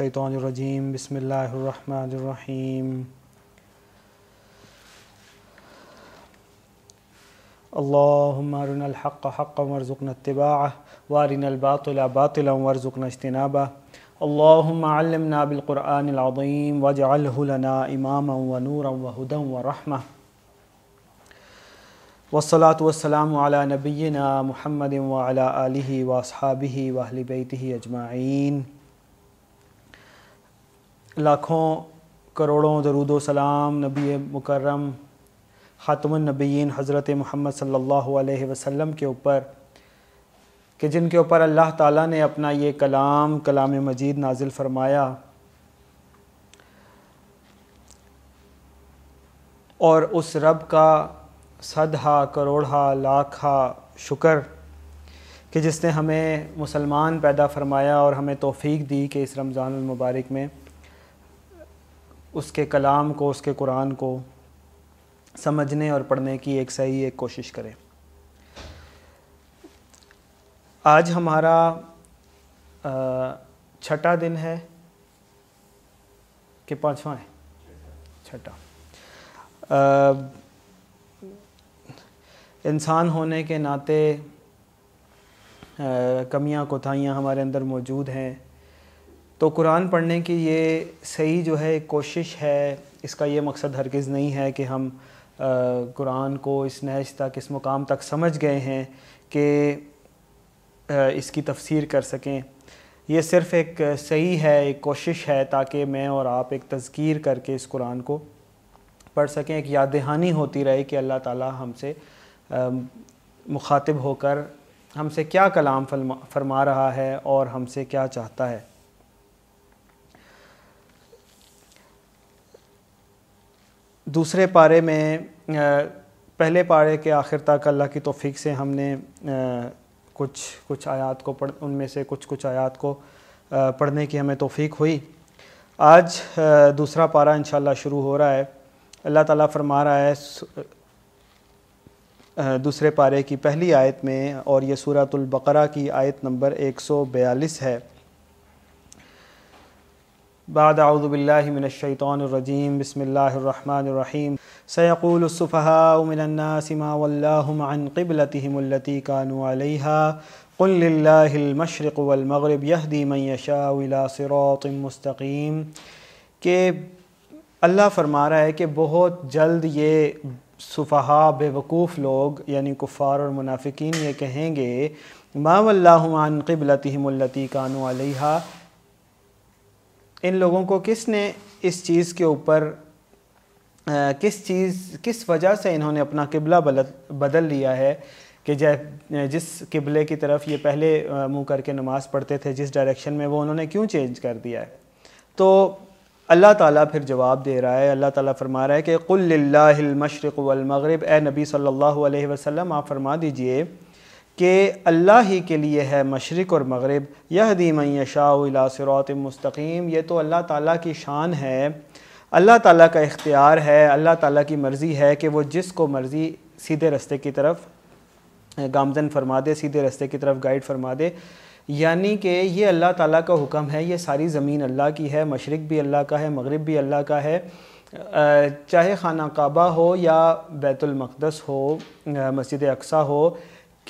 الشيطان الرجيم بسم الله الرحمن الرحيم اللهم أرنا الحق حقا وارزقنا اتباعه وأرنا الباطل باطلا وارزقنا اجتنابه اللهم علمنا بالقرآن العظيم واجعله لنا إماما ونورا وهدى ورحمة والصلاة والسلام على نبينا محمد وعلى آله وأصحابه وأهل بيته أجمعين लाखों करोड़ों दरुद सलाम नबी मुकर्रम ख़ातमनबीन हज़रत मोहम्मद सल्ला वसम के ऊपर कि जिनके ऊपर अल्लाह ताला ने अपना ये कलाम कलाम मजीद नाजिल फरमाया और उस रब का सदहा करोड़ा लाखा शुक्र कि जिसने हमें मुसलमान पैदा फरमाया और हमें तोफ़ी दी कि इस रमज़ान मुबारक में उसके कलाम को उसके कुरान को समझने और पढ़ने की एक सही एक कोशिश करें आज हमारा छठा दिन है कि पांचवा है छठा इंसान होने के नाते कमियां कोथाइयाँ हमारे अंदर मौजूद हैं तो कुरान पढ़ने की ये सही जो है कोशिश है इसका ये मकसद हरगिज़ नहीं है कि हम कुरान को इस नहज तक इस मुकाम तक समझ गए हैं कि इसकी तफसीर कर सकें ये सिर्फ़ एक सही है एक कोशिश है ताकि मैं और आप एक तस्कीर करके इस कुरान को पढ़ सकें एक याद दहानी होती रहे कि अल्लाह ताला हमसे मुखातिब होकर हमसे क्या कलाम फरमा रहा है और हमसे क्या चाहता है दूसरे पारे में पहले पारे के आखिर तक अल्लाह की तोफ़ी से हमने कुछ कुछ आयात को पढ़ उनमें से कुछ कुछ आयात को पढ़ने की हमें तोफ़ी हुई आज दूसरा पारा इन शुरू हो रहा है अल्लाह ताला फरमा रहा है दूसरे पारे की पहली आयत में और ये सूरतुल्बकरा की आयत नंबर 142 है बाद आउज़बिल्लिमिनशैतरजीम बसमीम सयकूलफ़ामिनसिमावल्लाबलतमल्लती कानूहा क़ुल्लामशरक़ वलमगरब यहदी मैशालासरतमस्तकीम के अल्लाह फरमा रहा है कि बहुत जल्द ये सुफहा बेवकूफ़ लोग यानी कुफ़ार और मुनाफिकीन ये कहेंगे माम अल्लाहन क़िबलतमल्लती कानूहा इन लोगों को किसने इस चीज़ के ऊपर किस चीज़ किस वजह से इन्होंने अपना किबला बदल लिया है कि जै जिस किबले की तरफ ये पहले मुंह करके नमाज़ पढ़ते थे जिस डायरेक्शन में वो उन्होंने क्यों चेंज कर दिया है तो अल्लाह ताला फिर जवाब दे रहा है अल्लाह ताला फरमा रहा है कि कुल मशरक़ वलमगरब ए नबी सल्लल्लाहु अलैहि वसल्लम आप फरमा दीजिए कि अल्लाह ही के लिए है मशरक़ और मगरब यह दीमय सरात मस्तकीम ये तो अल्लाह ताला की शान है अल्लाह ताला का इख्तियार है अल्लाह ताला की मर्ज़ी है कि वो जिसको मर्ज़ी सीधे रस्ते की तरफ गामजन फरमा दे सीधे रस्ते की तरफ गाइड फरमा दे यानी कि ये अल्लाह ताला का हुक्म है ये सारी ज़मीन अल्लाह की है मशरक़ भी अल्लाह का है मगरब भी अल्लाह का है चाहे खाना काबा हो या बैतुलमक़दस हो मस्जिद अक्सा हो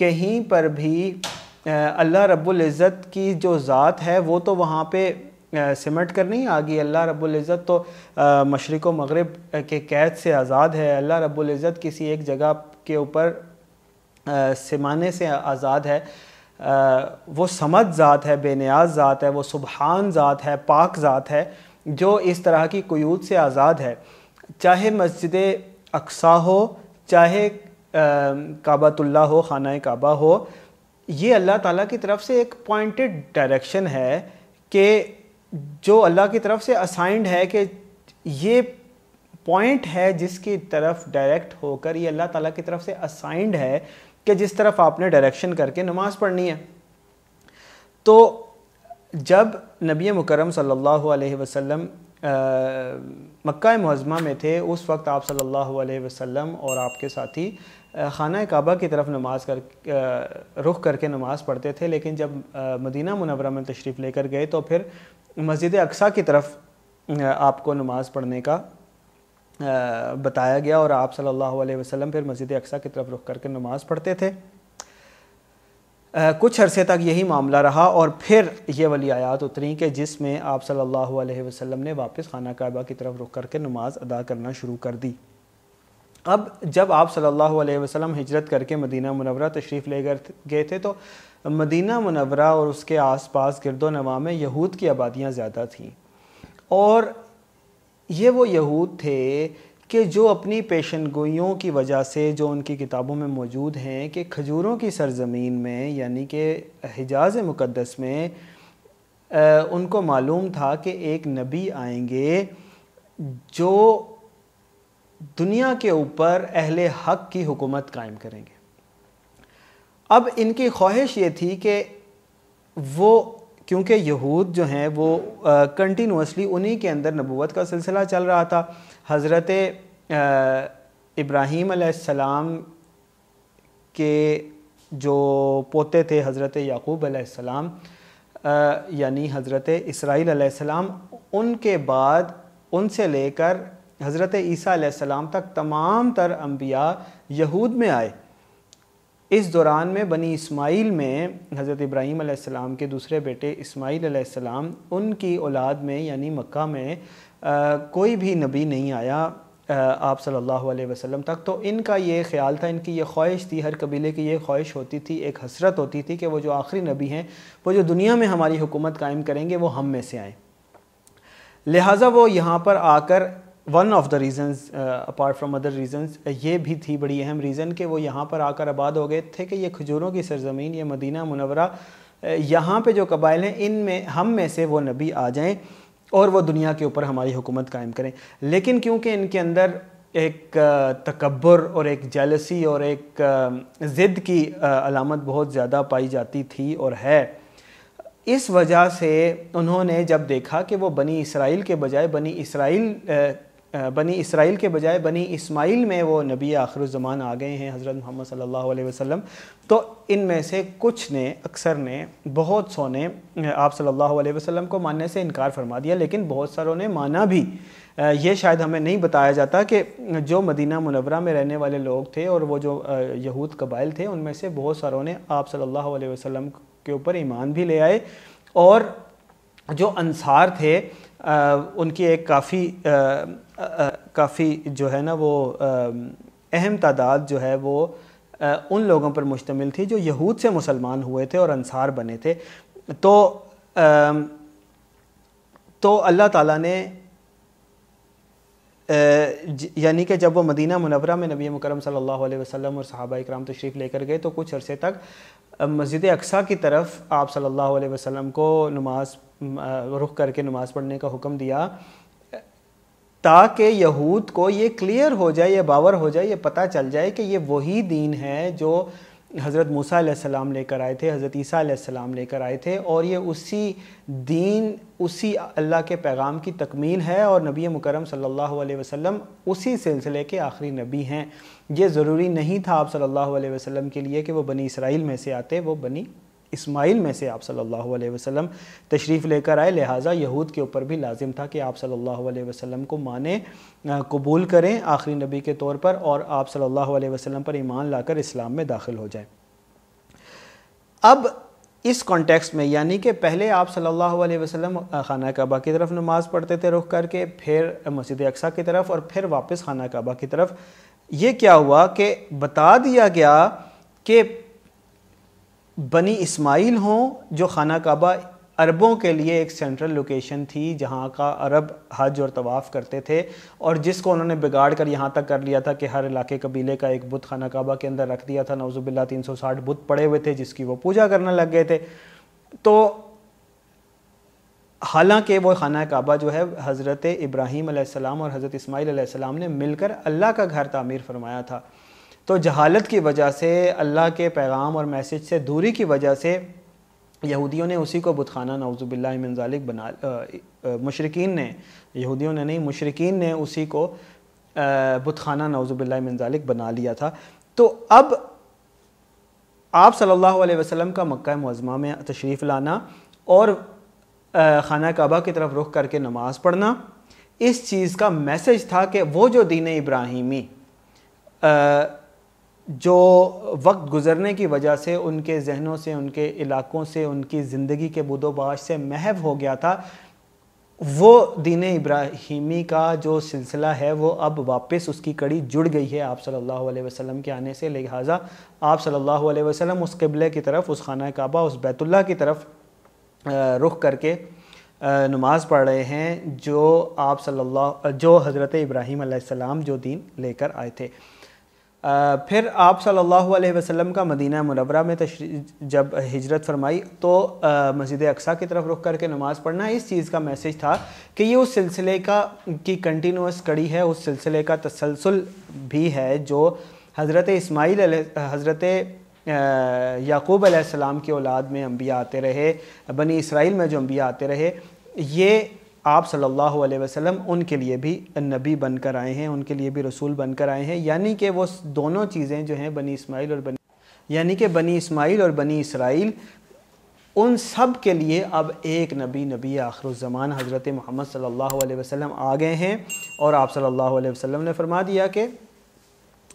कहीं पर भी अल्लाह इज़्ज़त की जो ज़ात है वो तो वहाँ पे सिमट कर नहीं आ गई अल्लाह रब्ज़त तो मशरक़ व मगरब के कैद से आज़ाद है अल्लाह इज़्ज़त किसी एक जगह के ऊपर सिमाने से आज़ाद है आ, वो समझ ज़ात है बेनियाज ज़ात है वो सुबहान ज़ात है पाक ज़ात है जो इस तरह की कयूद से आज़ाद है चाहे मस्जिद अक्सा हो चाहे काबातुल्ला हो खाना काबा हो ये अल्लाह ताला की तरफ से एक पॉइंटेड डायरेक्शन है कि जो अल्लाह की तरफ से असाइंड है कि ये पॉइंट है जिसकी तरफ डायरेक्ट होकर ये अल्लाह ताला की तरफ से असाइंड है कि जिस तरफ आपने डायरेक्शन करके नमाज पढ़नी है तो जब नबी मुकरम सल्लल्लाहु अलैहि वसल्लम मक्का मुहजमा में थे उस वक्त आप सल्लल्लाहु अलैहि वसल्लम और आपके साथी खाना काबा की तरफ नमाज कर रुख करके नमाज पढ़ते थे लेकिन जब मदीना मुनवरा में तशरीफ़ लेकर गए तो फिर मस्जिद अक्सा की तरफ आपको नमाज पढ़ने का बताया गया और आप सल्लल्लाहु अलैहि वसल्लम फिर मस्जिद अक्सा की तरफ रुख करके नमाज पढ़ते थे कुछ अरसे तक यही मामला रहा और फिर ये वली आयात उतरी कि जिसमें आप सल्लल्लाहु अलैहि वसल्लम ने वापस खाना काबा की तरफ रुख करके नमाज अदा करना शुरू कर दी अब जब आप सल्लल्लाहु अलैहि वसल्लम हिजरत करके मदीना मुनवरा तशरीफ़ ले गए थे तो मदीना मुनवरा और उसके आसपास गिरदो नवा में यहूद की आबादियाँ ज़्यादा थीं और ये वो यहूद थे कि जो अपनी पेशन गोइयों की वजह से जो उनकी किताबों में मौजूद हैं कि खजूरों की सरजमीन में यानी कि हिजाज मुक़दस में आ, उनको मालूम था कि एक नबी आएंगे जो दुनिया के ऊपर अहले हक की हुकूमत कायम करेंगे अब इनकी ख्वाहिश ये थी कि वो क्योंकि यहूद जो हैं वो कंटिन्यूसली उन्हीं के अंदर नबूत का सिलसिला चल रहा था हज़रत इब्राहीम अलैहिस्सलाम के जो पोते थे हज़रत याकूब अलैहिस्सलाम यानी हज़रत इसराइल अलैहिस्सलाम उनके बाद उनसे लेकर हज़रत ईसी तक तमाम तर अम्बिया यहूद में आए इस दौरान में बनी इस्माइल में हज़रत इब्राहीम के दूसरे बेटे इस्माइल उनकी औलाद में यानी मक्का में आ, कोई भी नबी नहीं आया आप सल्लल्लाहु अलैहि वसल्लम तक तो इनका ये ख्याल था इनकी ये ख्वाहिश थी हर कबीले की ये ख्वाहिश होती थी एक हसरत होती थी कि वो जो आखिरी नबी हैं वो जो दुनिया में हमारी हुकूमत कायम करेंगे वो हम में से आएँ लिहाजा वो यहाँ पर आकर one of the reasons apart from other reasons ये भी थी बड़ी अहम रीज़न कि वो यहाँ पर आकर आबाद हो गए थे कि ये खजूरों की सरजमीन ये मदीना मुनवरा uh, यहाँ पे जो कबाइल हैं इन में हम में से वो नबी आ जाएं और वो दुनिया के ऊपर हमारी हुकूमत कायम करें लेकिन क्योंकि इनके अंदर एक uh, तकबर और एक जेलसी और एक uh, ज़िद की अलामत बहुत ज़्यादा पाई जाती थी और है इस वजह से उन्होंने जब देखा कि वो बनी इसराइल के बजाय बनी इसराइल बनी इसराइल के बजाय बनी इस्माइल में वो नबी आखिरज़मान आ गए हैं हज़रत मोहम्मद सल्लल्लाहु अलैहि वसल्लम तो इन में से कुछ ने अक्सर ने बहुत सौ ने आप सल्लल्लाहु अलैहि वसल्लम को मानने से इनकार फरमा दिया लेकिन बहुत सारों ने माना भी ये शायद हमें नहीं बताया जाता कि जो मदीना मुनवरा में रहने वाले लोग थे और वो जो यहूद कबाइल थे उनमें से बहुत सारों ने आप सल्ला वसम के ऊपर ईमान भी ले आए और जो अनसार थे आ, उनकी एक काफ़ी काफ़ी जो है ना वो अहम तादाद जो है वो आ, उन लोगों पर मुश्तमिल थी जो यहूद से मुसलमान हुए थे और अंसार बने थे तो आ, तो अल्लाह ताला ने यानी कि जब वो मदीना मुनवरा में नबी मुकरम सल्लल्लाहु अलैहि वसल्लम और सहाबा इकराम तशरीफ़ लेकर गए तो कुछ अरसे तक मस्जिद अक्सा की तरफ आप सल्लल्लाहु अलैहि वसल्लम को नमाज़ रुख करके नमाज़ पढ़ने का हुक्म दिया ताकि यहूद को ये क्लियर हो जाए ये बावर हो जाए ये पता चल जाए कि ये वही दीन है जो हज़रत मूसा सलाम लेकर आए थे हज़रत ईसा सलाम लेकर आए थे और ये उसी दीन उसी अल्लाह के पैगाम की तकमील है और नबी मुकरम सल्लल्लाहु अलैहि वसल्लम उसी सिलसिले के आखिरी नबी हैं ये ज़रूरी नहीं था आप सल्लल्लाहु अलैहि वसल्लम के लिए कि वो बनी इसराइल में से आते वो बनी इस्माइल में से आप सल्लल्लाहु अलैहि वसल्लम तशरीफ़ लेकर आए लिहाजा यहूद के ऊपर भी लाजिम था कि आप सल्लल्लाहु अलैहि वसल्लम को माने कबूल करें आखिरी नबी के तौर पर और आप सल्लल्लाहु अलैहि वसल्लम पर ईमान लाकर इस्लाम में दाखिल हो जाए अब इस कॉन्टेक्स्ट में यानी कि पहले आप सल्लल्लाहु अलैहि वसल्लम खाना काबा की तरफ नमाज़ पढ़ते थे रुख करके फिर मस्जिद अक्सा की तरफ और फिर वापस खाना काबा की तरफ ये क्या हुआ कि बता दिया गया कि बनी इस्माइल हों जो खाना काबा अरबों के लिए एक सेंट्रल लोकेशन थी जहाँ का अरब हज और तवाफ़ करते थे और जिसको उन्होंने बिगाड़ कर यहाँ तक कर लिया था कि हर इलाके कबीले का एक बुत खाना काबा के अंदर रख दिया था नवजुबिल्ला तीन सौ साठ बुत पड़े हुए थे जिसकी वो पूजा करने लग गए थे तो हालांकि वो खाना काबा जो है हज़रत इब्राहीम और हज़रत इसमाईल ने मिलकर अल्लाह का घर तामीर फरमाया था तो जहालत की वजह से अल्लाह के पैगाम और मैसेज से दूरी की वजह से यहूदियों ने उसी को बुतखाना नवज़ुबिल्लाजालिक बना मशरकिन ने यहूदियों ने नहीं मशरकिन ने उसी को बुतखाना नवज़ुबिल्लाजालिक बना लिया था तो अब आप सल्लल्लाहु अलैहि वसल्लम का मक्का मज़मा में तशरीफ़ लाना और ख़ाना काबा की तरफ रुख करके नमाज़ पढ़ना इस चीज़ का मैसेज था कि वो जो दीन इब्राहिमी जो वक्त गुज़रने की वजह से उनके जहनों से उनके इलाकों से उनकी ज़िंदगी के बुदोबाश से महव हो गया था वो दीन इब्राहिमी का जो सिलसिला है वो अब वापस उसकी कड़ी जुड़ गई है आप सल्लल्लाहु अलैहि वसल्लम के आने से लिहाजा आप सल्लल्लाहु अलैहि वसल्लम उस किबले की तरफ उस खाना काबा उस बैतुल्ला की तरफ रुख करके नमाज़ पढ़ रहे हैं जो आप सल्लल्लाहु जो हज़रत इब्राहीम सलाम जो दीन लेकर आए थे फिर आप सल्लल्लाहु अलैहि वसल्लम का मदीना मुनवरा में तश जब हिजरत फरमाई तो मस्जिद अक्सा की तरफ रुख करके नमाज़ पढ़ना इस चीज़ का मैसेज था कि ये उस सिलसिले का की कंटिन्यूस कड़ी है उस सिलसिले का तसलसल भी है जो हज़रत इसमाइल हज़रत याकूब अलैहिस्सलाम की औलाद में अम्बिया आते रहे बनी इसराइल में जो अम्बिया आते रहे ये आप सल्लल्लाहु अलैहि वसल्लम उनके लिए भी नबी बनकर आए हैं उनके लिए भी रसूल बनकर आए हैं यानी कि वो दोनों चीज़ें जो हैं बनी इसमाइल और बनी यानी कि बनी इसमाइल और बनी इसराइल उन सब के लिए अब एक नबी नबी जमान हज़रत मोहम्मद सल्लल्लाहु अलैहि वसल्लम आ गए हैं और आप सल्लल्लाहु अलैहि वसल्लम ने फरमा दिया कि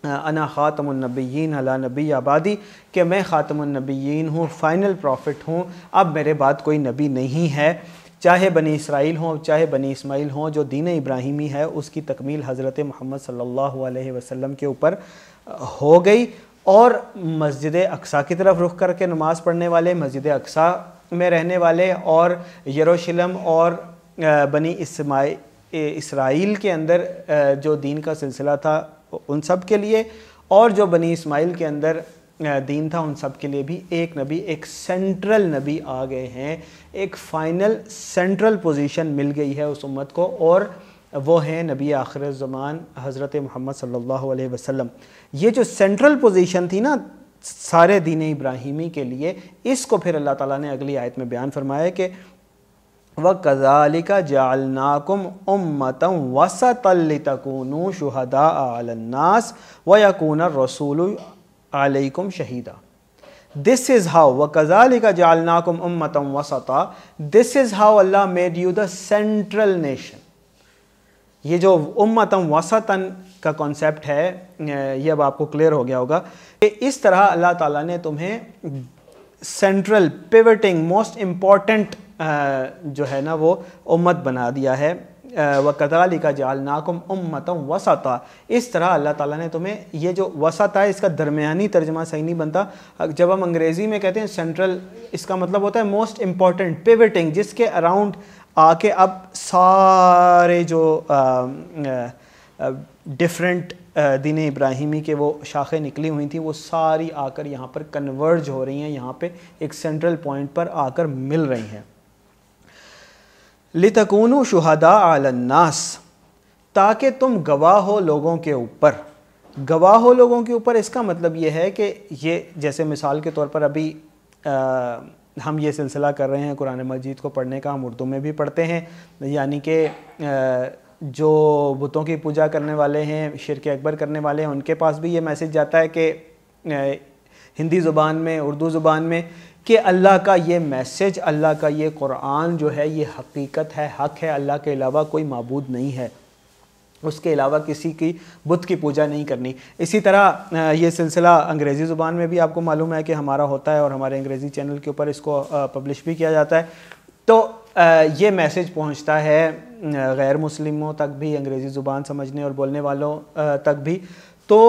अना ख़ातमनबीन अला नबी आबादी के मैं ख़ातमनबीन हूँ फ़ाइनल प्रॉफिट हूँ अब मेरे बाद कोई नबी नहीं है चाहे बनी इसराइल हों चाहे बनी इसमाइल हों जो दीन इब्राहिमी है उसकी तकमील हज़रत मोहम्मद सल्ला वसम के ऊपर हो गई और मस्जिद अक्सा की तरफ रुख करके नमाज़ पढ़ने वाले मस्जिद अक्सा में रहने वाले और यरूशलेम और बनी इसमा इसराइल के अंदर जो दीन का सिलसिला था उन सब के लिए और जो बनी इसमाइल के अंदर दीन था उन सब के लिए भी एक नबी एक सेंट्रल नबी आ गए हैं एक फ़ाइनल सेंट्रल पोजीशन मिल गई है उस उम्मत को और वो हैं नबी आखिर ज़मान हज़रत मोहम्मद सल्लल्लाहु अलैहि वसल्लम ये जो सेंट्रल पोजीशन थी ना सारे दीन इब्राहिमी के लिए इसको फिर अल्लाह ताला ने अगली आयत में बयान फरमाया कि व कज़ालिका जालनाकुम उम्मतम वसतलतकून शुहदा आलन्नास व यकून रसूल अलैकुम शहीदा दिस इज़ हाउ व कज़ालिका का जालनाकुम उम्मतम वसता this is how Allah made you the central nation ये जो उम्मतम वसतन का कॉन्सेप्ट है ये अब आपको क्लियर हो गया होगा कि इस तरह अल्लाह ताला ने तुम्हें सेंट्रल पिवटिंग मोस्ट इम्पॉर्टेंट जो है ना वो उम्मत बना दिया है व का जाल नाकुम उम्मतम वसाता इस तरह अल्लाह ताला ने तुम्हें ये जो वसाता है इसका दरमियानी तर्जमा सही नहीं बनता जब हम अंग्रेज़ी में कहते हैं सेंट्रल इसका मतलब होता है मोस्ट इम्पॉर्टेंट पिवटिंग जिसके अराउंड आके अब सारे जो डिफरेंट दीन इब्राहिमी के वो शाखें निकली हुई थी वो सारी आकर यहाँ पर कन्वर्ज हो रही हैं यहाँ पे एक सेंट्रल पॉइंट पर आकर मिल रही हैं लितकून शहदा आलन्नास ताकि तुम गवाह हो लोगों के ऊपर गवाह हो लोगों के ऊपर इसका मतलब ये है कि ये जैसे मिसाल के तौर पर अभी आ, हम ये सिलसिला कर रहे हैं कुरान मजीद को पढ़ने का हम उर्दू में भी पढ़ते हैं यानी कि जो बुतों की पूजा करने वाले हैं के अकबर करने वाले हैं उनके पास भी ये मैसेज जाता है कि हिंदी ज़ुबान में उर्दू ज़ुबान में कि अल्लाह का ये मैसेज अल्लाह का ये कुरान जो है ये हकीकत है हक है अल्लाह के अलावा कोई मबूद नहीं है उसके अलावा किसी की बुत की पूजा नहीं करनी इसी तरह ये सिलसिला अंग्रेज़ी ज़ुबान में भी आपको मालूम है कि हमारा होता है और हमारे अंग्रेज़ी चैनल के ऊपर इसको पब्लिश भी किया जाता है तो ये मैसेज पहुंचता है गैर मुस्लिमों तक भी अंग्रेज़ी ज़ुबान समझने और बोलने वालों तक भी तो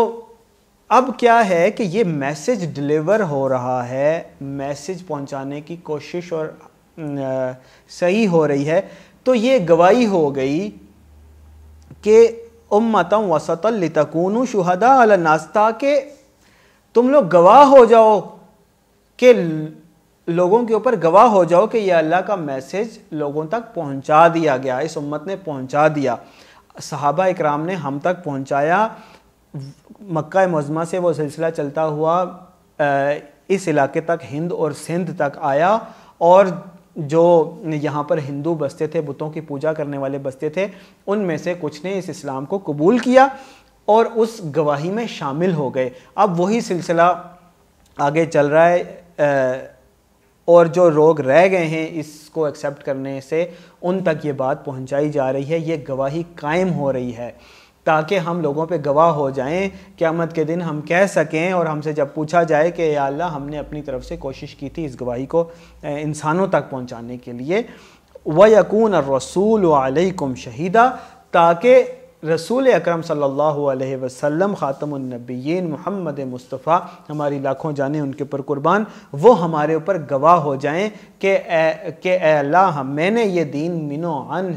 अब क्या है कि ये मैसेज डिलीवर हो रहा है मैसेज पहुंचाने की कोशिश और आ, सही हो रही है तो ये गवाही हो गई कि उम्मतम वसतल शहदा शुहदा अल नास्ता के तुम लोग गवाह हो जाओ कि लोगों के ऊपर गवाह हो जाओ कि यह अल्लाह का मैसेज लोगों तक पहुंचा दिया गया इस उम्मत ने पहुंचा दिया सहाबा इकराम ने हम तक पहुंचाया मक्का मज़मा से वो सिलसिला चलता हुआ इस इलाके तक हिंद और सिंध तक आया और जो यहाँ पर हिंदू बसते थे बुतों की पूजा करने वाले बसते थे उनमें से कुछ ने इस इस्लाम को कबूल किया और उस गवाही में शामिल हो गए अब वही सिलसिला आगे चल रहा है और जो लोग रह गए हैं इसको एक्सेप्ट करने से उन तक ये बात पहुंचाई जा रही है ये गवाही कायम हो रही है ताकि हम लोगों पे गवाह हो जाएं क़्यामत के दिन हम कह सकें और हमसे जब पूछा जाए कि या अल्लाह हमने अपनी तरफ से कोशिश की थी इस गवाही को इंसानों तक पहुँचाने के लिए व यकून रसूल वालकुम शहीदा ताकि रसूल अकरम सल्लल्लाहु अलैहि वसल्लम ख़ातमनबीन मोहम्मद मुस्तफ़ा हमारी लाखों जाने उनके ऊपर कुर्बान वो हमारे ऊपर गवाह हो जाएं कि कि अल्लाह मैंने ये दीन मिनो अन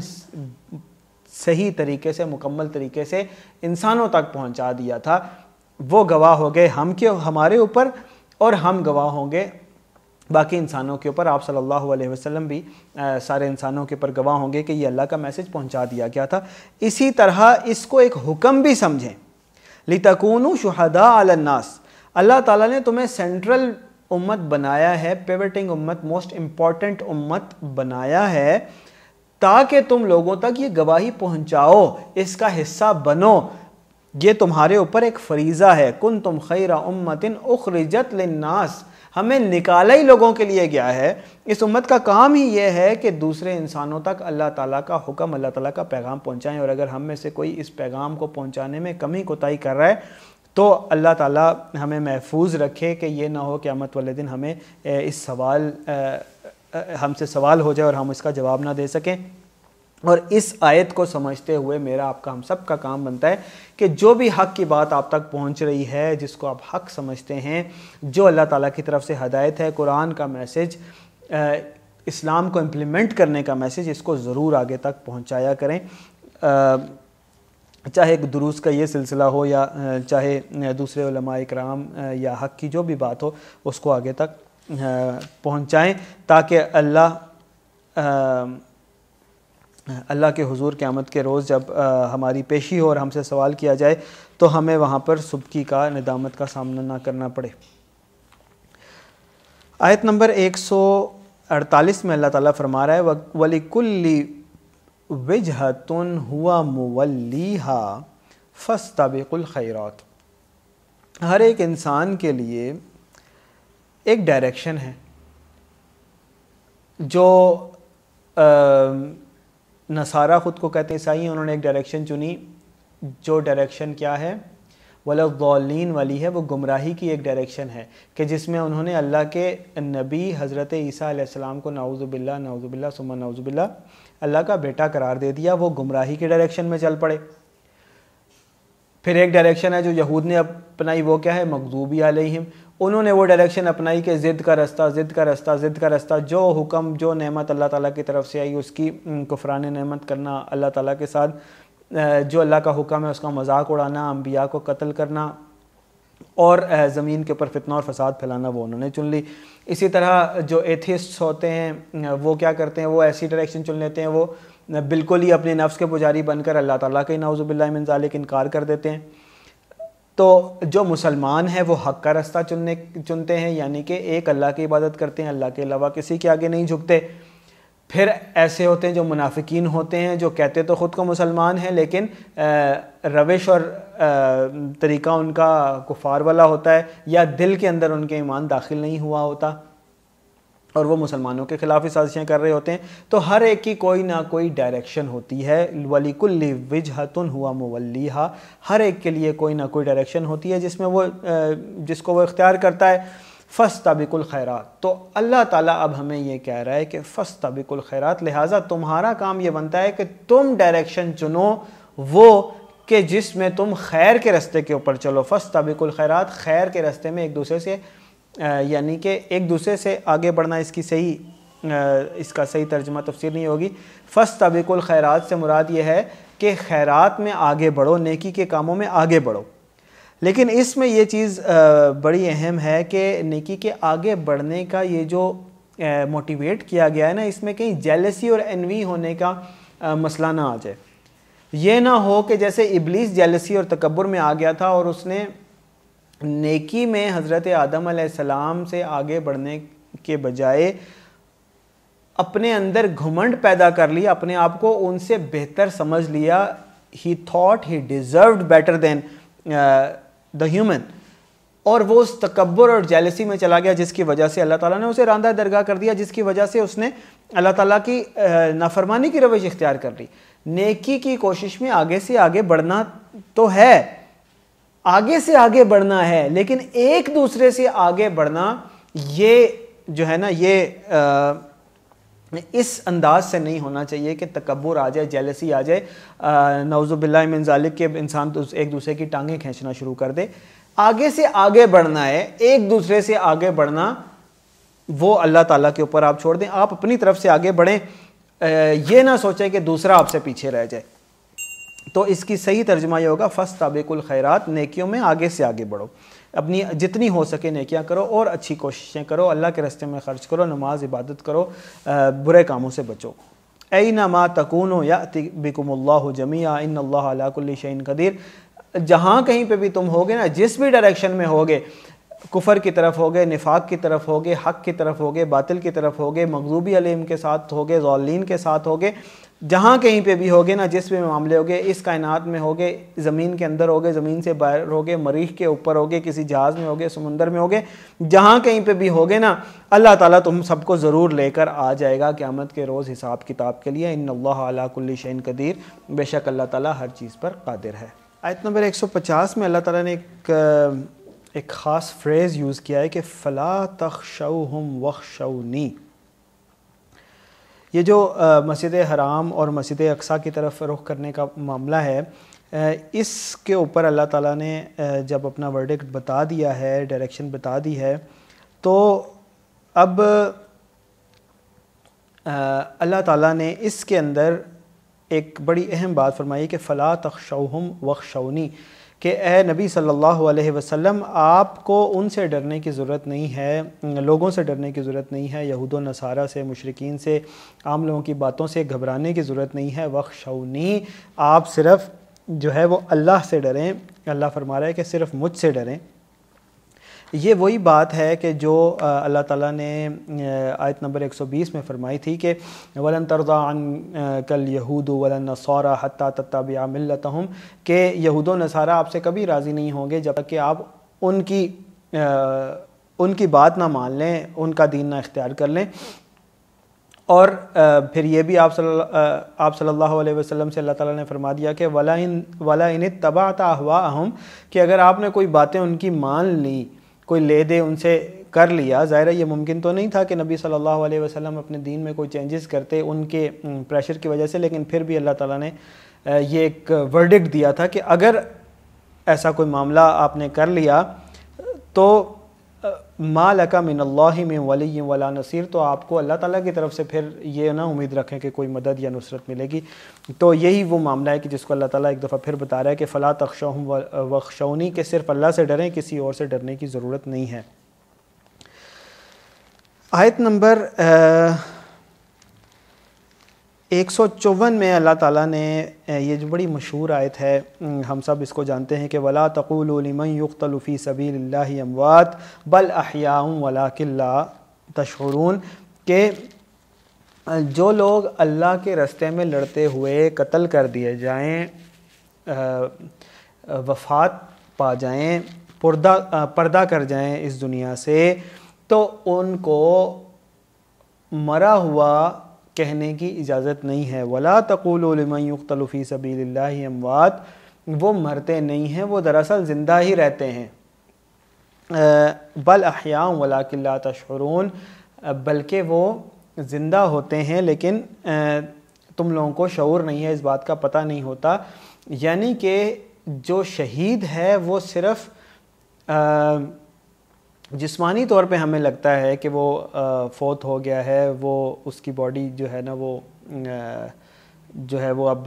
सही तरीके से मुकम्मल तरीके से इंसानों तक पहुंचा दिया था वो गवाह हो गए हम के हमारे ऊपर और हम गवाह होंगे बाकी इंसानों के ऊपर आप सल्लल्लाहु अलैहि वसल्लम भी आ, सारे इंसानों के ऊपर गवाह होंगे कि ये अल्लाह का मैसेज पहुंचा दिया गया था इसी तरह इसको एक हुक्म भी समझें लितकून शहदा अलन्नास अल्लाह ताला ने तुम्हें सेंट्रल उम्मत बनाया है पेवटिंग उम्मत मोस्ट इम्पॉर्टेंट उम्मत बनाया है ताकि तुम लोगों तक ये गवाही पहुंचाओ इसका हिस्सा बनो ये तुम्हारे ऊपर एक फरीज़ा है कुन तुम खैर उम्मतिन उखरजत लिन्नास हमें निकाला ही लोगों के लिए गया है इस उम्मत का काम ही यह है कि दूसरे इंसानों तक अल्लाह ताला का हुक्म अल्लाह ताला का पैगाम पहुंचाएं और अगर हम में से कोई इस पैगाम को पहुंचाने में कमी कोताही कर रहा है तो अल्लाह ताला हमें महफूज रखे कि ये ना हो कि आमत वाले दिन हमें इस सवाल हमसे सवाल हो जाए और हम इसका जवाब ना दे सकें और इस आयत को समझते हुए मेरा आपका हम सब का काम बनता है कि जो भी हक की बात आप तक पहुंच रही है जिसको आप हक समझते हैं जो अल्लाह ताला की तरफ से हदायत है कुरान का मैसेज इस्लाम को इम्प्लीमेंट करने का मैसेज इसको ज़रूर आगे तक पहुंचाया करें आ, चाहे दुरुस का ये सिलसिला हो या चाहे दूसरे इकराम या हक की जो भी बात हो उसको आगे तक पहुँचाएँ ताकि अल्लाह अल्लाह के हुजूर क़्यामत के रोज़ जब आ, हमारी पेशी हो और हमसे सवाल किया जाए तो हमें वहाँ पर सुबकी का निदामत का सामना ना करना पड़े आयत नंबर 148 में अल्लाह ताला फरमा रहा है वलिकुल्ली वजहतुन हुआ मुवल्लीहा फस्ताबिकुल खैरात हर एक इंसान के लिए एक डायरेक्शन है जो आ, नसारा ख़ुद को कहते ईसाई हैं उन्होंने एक डायरेक्शन चुनी जो डायरेक्शन क्या है वलौलिन वाली है वो गुमराही की एक डायरेक्शन है कि जिसमें उन्होंने अल्लाह के नबी हज़रत ईसा आसमाम को नाउज़बिल्ला नाउज़बिल्ला सुमा नाउज़बिल्ला अल्लाह का बेटा करार दे दिया वो गुमराही के डायरेक्शन में चल पड़े फिर एक डायरेक्शन है जो यहूद ने अपनाई वो क्या है मकदूबी आलिम उन्होंने वो डायरेक्शन अपनाई कि ज़िद का रास्ता ज़िद का रास्ता ज़िद का रास्ता जो हुक्म जो नेमत अल्लाह ताला की तरफ से आई उसकी कुफरान नेमत करना अल्लाह ताला के साथ जो अल्लाह का हुक्म है उसका मजाक उड़ाना अम्बिया को कत्ल करना और ज़मीन के ऊपर फितना और फसाद फैलाना वो उन्होंने चुन ली इसी तरह जो एथिस्ट्स होते हैं वो क्या करते हैं वो ऐसी डायरेक्शन चुन लेते हैं वो बिल्कुल ही अपने नफ्स के पुजारी बनकर अल्लाह ताला के नाउज़बिल्लाजालिक इनकार कर देते हैं तो जो मुसलमान हैं वो हक़ का रास्ता चुनने चुनते हैं यानी कि एक अल्लाह की इबादत करते हैं अल्लाह के अलावा किसी के आगे नहीं झुकते फिर ऐसे होते हैं जो मुनाफिकीन होते हैं जो कहते तो ख़ुद को मुसलमान हैं लेकिन रविश और तरीका उनका कुफार वाला होता है या दिल के अंदर उनके ईमान दाखिल नहीं हुआ होता और वो मुसलमानों के ख़िलाफ़ ही साजिशें कर रहे होते हैं तो हर एक की कोई ना कोई डायरेक्शन होती है वलीकुल्ली विजहतुन हुआ मुवल्लीहा हर एक के लिए कोई ना कोई डायरेक्शन होती है जिसमें वो जिसको वो इख्तियार करता है फ़स तबिकुल खैरात तो अल्लाह ताला अब हमें ये कह रहा है कि फ़स तबिकुल खैरात लिहाजा तुम्हारा काम ये बनता है कि तुम डायरेक्शन चुनो वो कि जिसमें तुम खैर के रस्ते के ऊपर चलो फ़स तबिकुल खैरात खैर के रस्ते में एक दूसरे से यानी कि एक दूसरे से आगे बढ़ना इसकी सही इसका सही तर्जमा तफसीर नहीं होगी फ़र्स्ट तबिकुल खैरात से मुराद ये है कि खैरात में आगे बढ़ो नेकी के कामों में आगे बढ़ो लेकिन इसमें यह चीज़ बड़ी अहम है कि नेकी के आगे बढ़ने का ये जो मोटिवेट किया गया है ना इसमें कहीं जेलसी और एनवी होने का मसला ना आ जाए ये ना हो कि जैसे इबलीस जेलसी और तकबर में आ गया था और उसने नेकी में हज़रत आदम सलाम से आगे बढ़ने के बजाय अपने अंदर घुमंड पैदा कर लिया अपने आप को उनसे बेहतर समझ लिया he thought he deserve better than the human और वो उस तकबर और जैलसी में चला गया जिसकी वजह से अल्लाह ताला ने उसे रांधा दरगाह कर दिया जिसकी वजह से उसने अल्लाह ताला की uh, नाफरमानी की रविश इख्तियार कर ली नेकी की कोशिश में आगे से आगे बढ़ना तो है आगे से आगे बढ़ना है लेकिन एक दूसरे से आगे बढ़ना ये जो है ना ये आ, इस अंदाज से नहीं होना चाहिए कि तकबर आ जाए जेलसी आ जाए नवजुबिल्ला के इंसान तो एक दूसरे की टांगें खींचना शुरू कर दे आगे से आगे बढ़ना है एक दूसरे से आगे बढ़ना वो अल्लाह ताला के ऊपर आप छोड़ दें आप अपनी तरफ से आगे बढ़ें ये ना सोचें कि दूसरा आपसे पीछे रह जाए तो इसकी सही तर्जमा यह होगा फस ताबिकुल खैरात नेकियों में आगे से आगे बढ़ो अपनी जितनी हो सके नेकियां करो और अच्छी कोशिशें करो अल्लाह के रस्ते में खर्च करो नमाज इबादत करो बुरे कामों से बचो ऐ नमा तकून या बिकुमल्ला जमिया इन अल्लाकुल्लिशन कदीर जहाँ कहीं पर भी तुम होगे ना जिस भी डायरेक्शन में होगे कुफर की तरफ हो गए निफाक की तरफ हो गए हक की तरफ हो गए बातिल की तरफ हो गए मगलूबी अलीम के साथ हो गए ज़ालीन के साथ हो गए जहाँ कहीं पे भी होगे ना जिस भी मामले होगे इस कायनात में होगे ज़मीन के अंदर होगे ज़मीन से बाहर होगे मरीख के ऊपर होगे किसी जहाज़ में होगे समुंदर में होगे जहाँ कहीं पे भी होगे ना अल्लाह ताला तुम सबको ज़रूर लेकर आ जाएगा क़्यामत के रोज़ हिसाब किताब के लिए इन अल्लाह कुल्ली शैन कदीर बेशक अल्लाह ताला हर चीज़ पर कादिर है आयत नंबर पचास में अल्लाह ताला ने एक एक ख़ास फ्रेज़ यूज़ किया है कि फ़ला तख शव हम वख ये जो मस्जिद हराम और मस्जिद अक्सा की तरफ रुख करने का मामला है इसके ऊपर अल्लाह ताला ने जब अपना वर्डिक्ट बता दिया है डायरेक्शन बता दी है तो अब अल्लाह ताला ने इसके अंदर एक बड़ी अहम बात फरमाई कि फ़ला तखशौहम वखशौनी कि ए नबी सल्लल्लाहु अलैहि वसल्लम आपको उनसे डरने की ज़रूरत नहीं है लोगों से डरने की ज़रूरत नहीं है यहूद नसारा से मशरकिन से आम लोगों की बातों से घबराने की ज़रूरत नहीं है शवनी आप सिर्फ़ जो है वो अल्लाह से डरें अल्लाह फरमा रहा है कि सिर्फ़ मुझसे डरें ये वही बात है कि जो अल्लाह ताला ने आयत नंबर 120 में फरमाई थी कि वलन तरजा अन कल यहूद वलन नसारा हती तत्ताब मिलत हम कि यहूद नसारा आपसे कभी राज़ी नहीं होंगे जब तक कि आप उनकी आ, उनकी बात ना मान लें उनका दीन ना इख्तियार कर लें और फिर ये भी आप आप सल्लल्लाहु अलैहि वसल्लम से अल्लाह ताला ने फरमा दिया कि वला इन वला इन तबाता हुआ अहम कि अगर आपने कोई बातें उनकी मान ली कोई ले दे उनसे कर लिया ज़ाहिर ये मुमकिन तो नहीं था कि नबी सल्लल्लाहु अलैहि वसल्लम अपने दीन में कोई चेंजेस करते उनके प्रेशर की वजह से लेकिन फिर भी अल्लाह ताला ने ये एक वर्डिक्ट दिया था कि अगर ऐसा कोई मामला आपने कर लिया तो माँ लका मिन में वली वला नसीर तो आपको अल्लाह ताला की तरफ से फिर ये ना उम्मीद रखें कि कोई मदद या नुसरत मिलेगी तो यही वो मामला है कि जिसको अल्लाह ताला एक दफ़ा फिर बता रहा है कि फ़ला तख्शम वख्शौनी के सिर्फ अल्लाह से डरें किसी और से डरने की ज़रूरत नहीं है आयत नंबर एक सौ चौवन में अल्लाह ताला ने ये जो बड़ी मशहूर आयत है हम सब इसको जानते हैं कि वला तक़ुलमन युक्तलफ़ी सबी अमवात बल अहियाम वला किल्ला तशरून के जो लोग अल्लाह के रस्ते में लड़ते हुए कत्ल कर दिए जाएं वफात पा जाएं पर्दा पर्दा कर जाएं इस दुनिया से तो उनको मरा हुआ कहने की इजाज़त नहीं है वला तकुलमयुख्तलफ़ी सबील्ला अमवात वो मरते नहीं हैं वो दरअसल ज़िंदा ही रहते हैं बल अहियाम वला किला तशरून बल्कि वो ज़िंदा होते हैं लेकिन तुम लोगों को शूर नहीं है इस बात का पता नहीं होता यानी कि जो शहीद है वो सिर्फ़ जिस्मानी तौर पे हमें लगता है कि वो फोत हो गया है वो उसकी बॉडी जो है ना वो जो है वो अब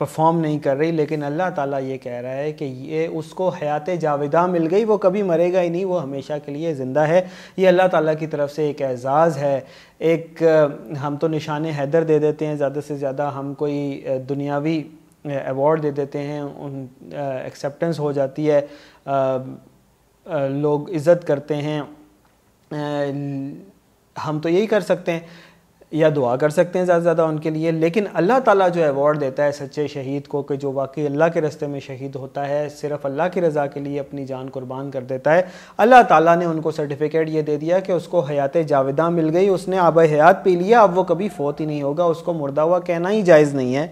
परफॉर्म नहीं कर रही लेकिन अल्लाह ताला ये कह रहा है कि ये उसको हयात जाविदा मिल गई वो कभी मरेगा ही नहीं वो हमेशा के लिए ज़िंदा है ये अल्लाह ताला की तरफ से एक एजाज़ है एक हम तो निशान हैदर दे देते हैं ज़्यादा से ज़्यादा हम कोई दुनियावी अवार्ड दे देते हैं उन एक्सेप्टेंस हो जाती है लोग इज़्ज़त करते हैं हम तो यही कर सकते हैं या दुआ कर सकते हैं ज़्यादा से ज़्यादा उनके लिए लेकिन अल्लाह ताला जो अवार्ड देता है सच्चे शहीद को कि जो वाकई अल्लाह के रस्ते में शहीद होता है सिर्फ अल्लाह की रज़ा के लिए अपनी जान कुर्बान कर देता है अल्लाह ताला ने उनको सर्टिफिकेट ये दे दिया कि उसको हयात जाविदा मिल गई उसने आब हयात पी लिया अब वो कभी फ़ोत ही नहीं होगा उसको मुर्दा हुआ कहना ही जायज़ नहीं है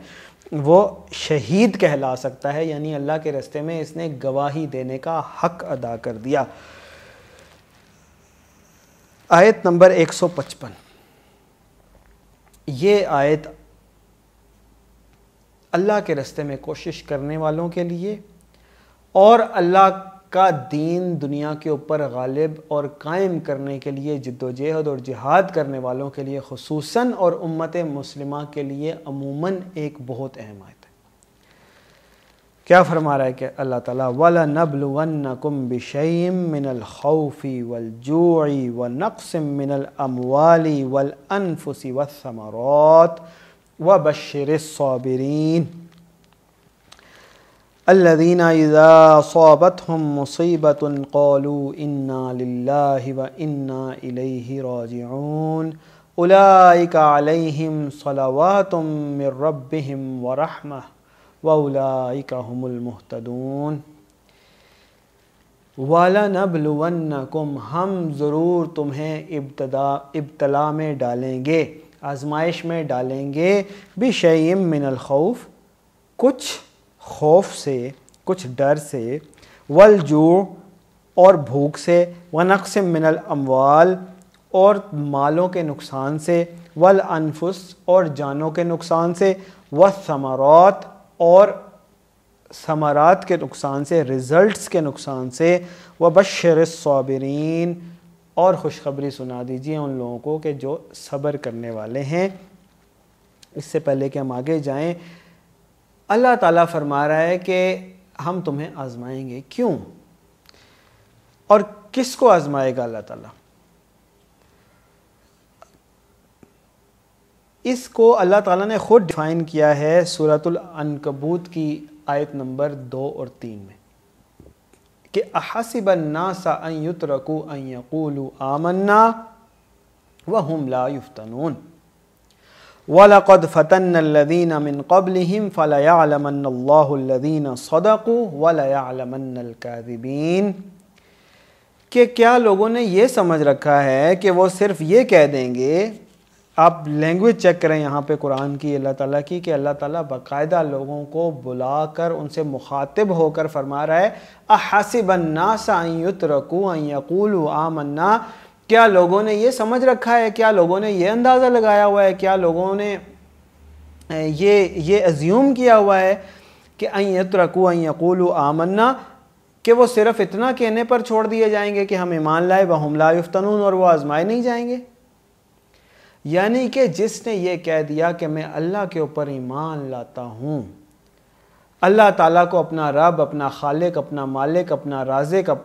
वो शहीद कहला सकता है यानी अल्लाह के रस्ते में इसने गवाही देने का हक अदा कर दिया आयत नंबर 155 ये आयत अल्लाह के रस्ते में कोशिश करने वालों के लिए और अल्लाह का दीन दुनिया के ऊपर गालिब और कायम करने के लिए जद्दोजहद और जिहाद करने वालों के लिए खसूस और उम्मत मुसलिम के लिए अमूमन एक बहुत अहम आयत है क्या फरमा रहा है कि अल्लाह ताला नबल नबलवन्नकुम बिशैम मिनल खौफी वल जोई व नक्सम मिनल अमवाली वल अनफुसी समारोत व बशर साबिरीन الذين إذا صابتهم مصيبة قالوا إنا لله وإنا إليه راجعون أولئك عليهم صلوات من ربهم ورحمة وأولئك هم المهتدون ولنبلونكم هم ضرور تمہیں ابتلا میں ڈالیں گے آزمائش میں ڈالیں گے बिशम من الخوف کچھ खौफ से कुछ डर से वल जू और भूख से व नक्स मिनल अमवाल और मालों के नुकसान से वल अनफुस और जानों के नुकसान से व समरात और समरात के नुकसान से रिज़ल्ट के नुकसान से व बशर सबरीन और खुशखबरी सुना दीजिए उन लोगों को कि जो सब्र करने वाले हैं इससे पहले कि हम आगे जाएं अल्लाह ताला फरमा रहा है कि हम तुम्हें आजमाएंगे क्यों और किसको आजमाएगा अल्लाह ताला इसको अल्लाह ताला ने खुद डिफाइन किया है सूरतुल अनकबूत की आयत नंबर दो और तीन में कि अहसब नासा अयुत रकू अयकूल आमन्ना व हम ला युफ्तनून वलकद फ़तन मिन कबलम फ़लामल्लादीन सदक़ु वलमनकाबिन कि क्या लोगों ने ये समझ रखा है कि वो सिर्फ ये कह देंगे आप लैंग्वेज चेक करें यहाँ पे कुरान की अल्लाह ताला की कि अल्लाह ताला बाकायदा लोगों को बुलाकर उनसे मुखातिब होकर फरमा रहा है अहसिबन्नासा युत रकू यकूल आमन्ना क्या लोगों ने ये समझ रखा है क्या लोगों ने ये अंदाज़ा लगाया हुआ है क्या लोगों ने ये ये अज्यूम किया हुआ है कि अयत रकू अयकूल आमन्ना कि वो सिर्फ़ इतना कहने पर छोड़ दिए जाएंगे कि हम ईमान लाए व हम लाफ्तनून और वह आज़माए नहीं जाएंगे यानी कि जिसने ये कह दिया कि मैं अल्लाह के ऊपर ईमान लाता हूँ अल्लाह ताला को अपना रब अपना खालिक अपना मालिक अपना राजिक का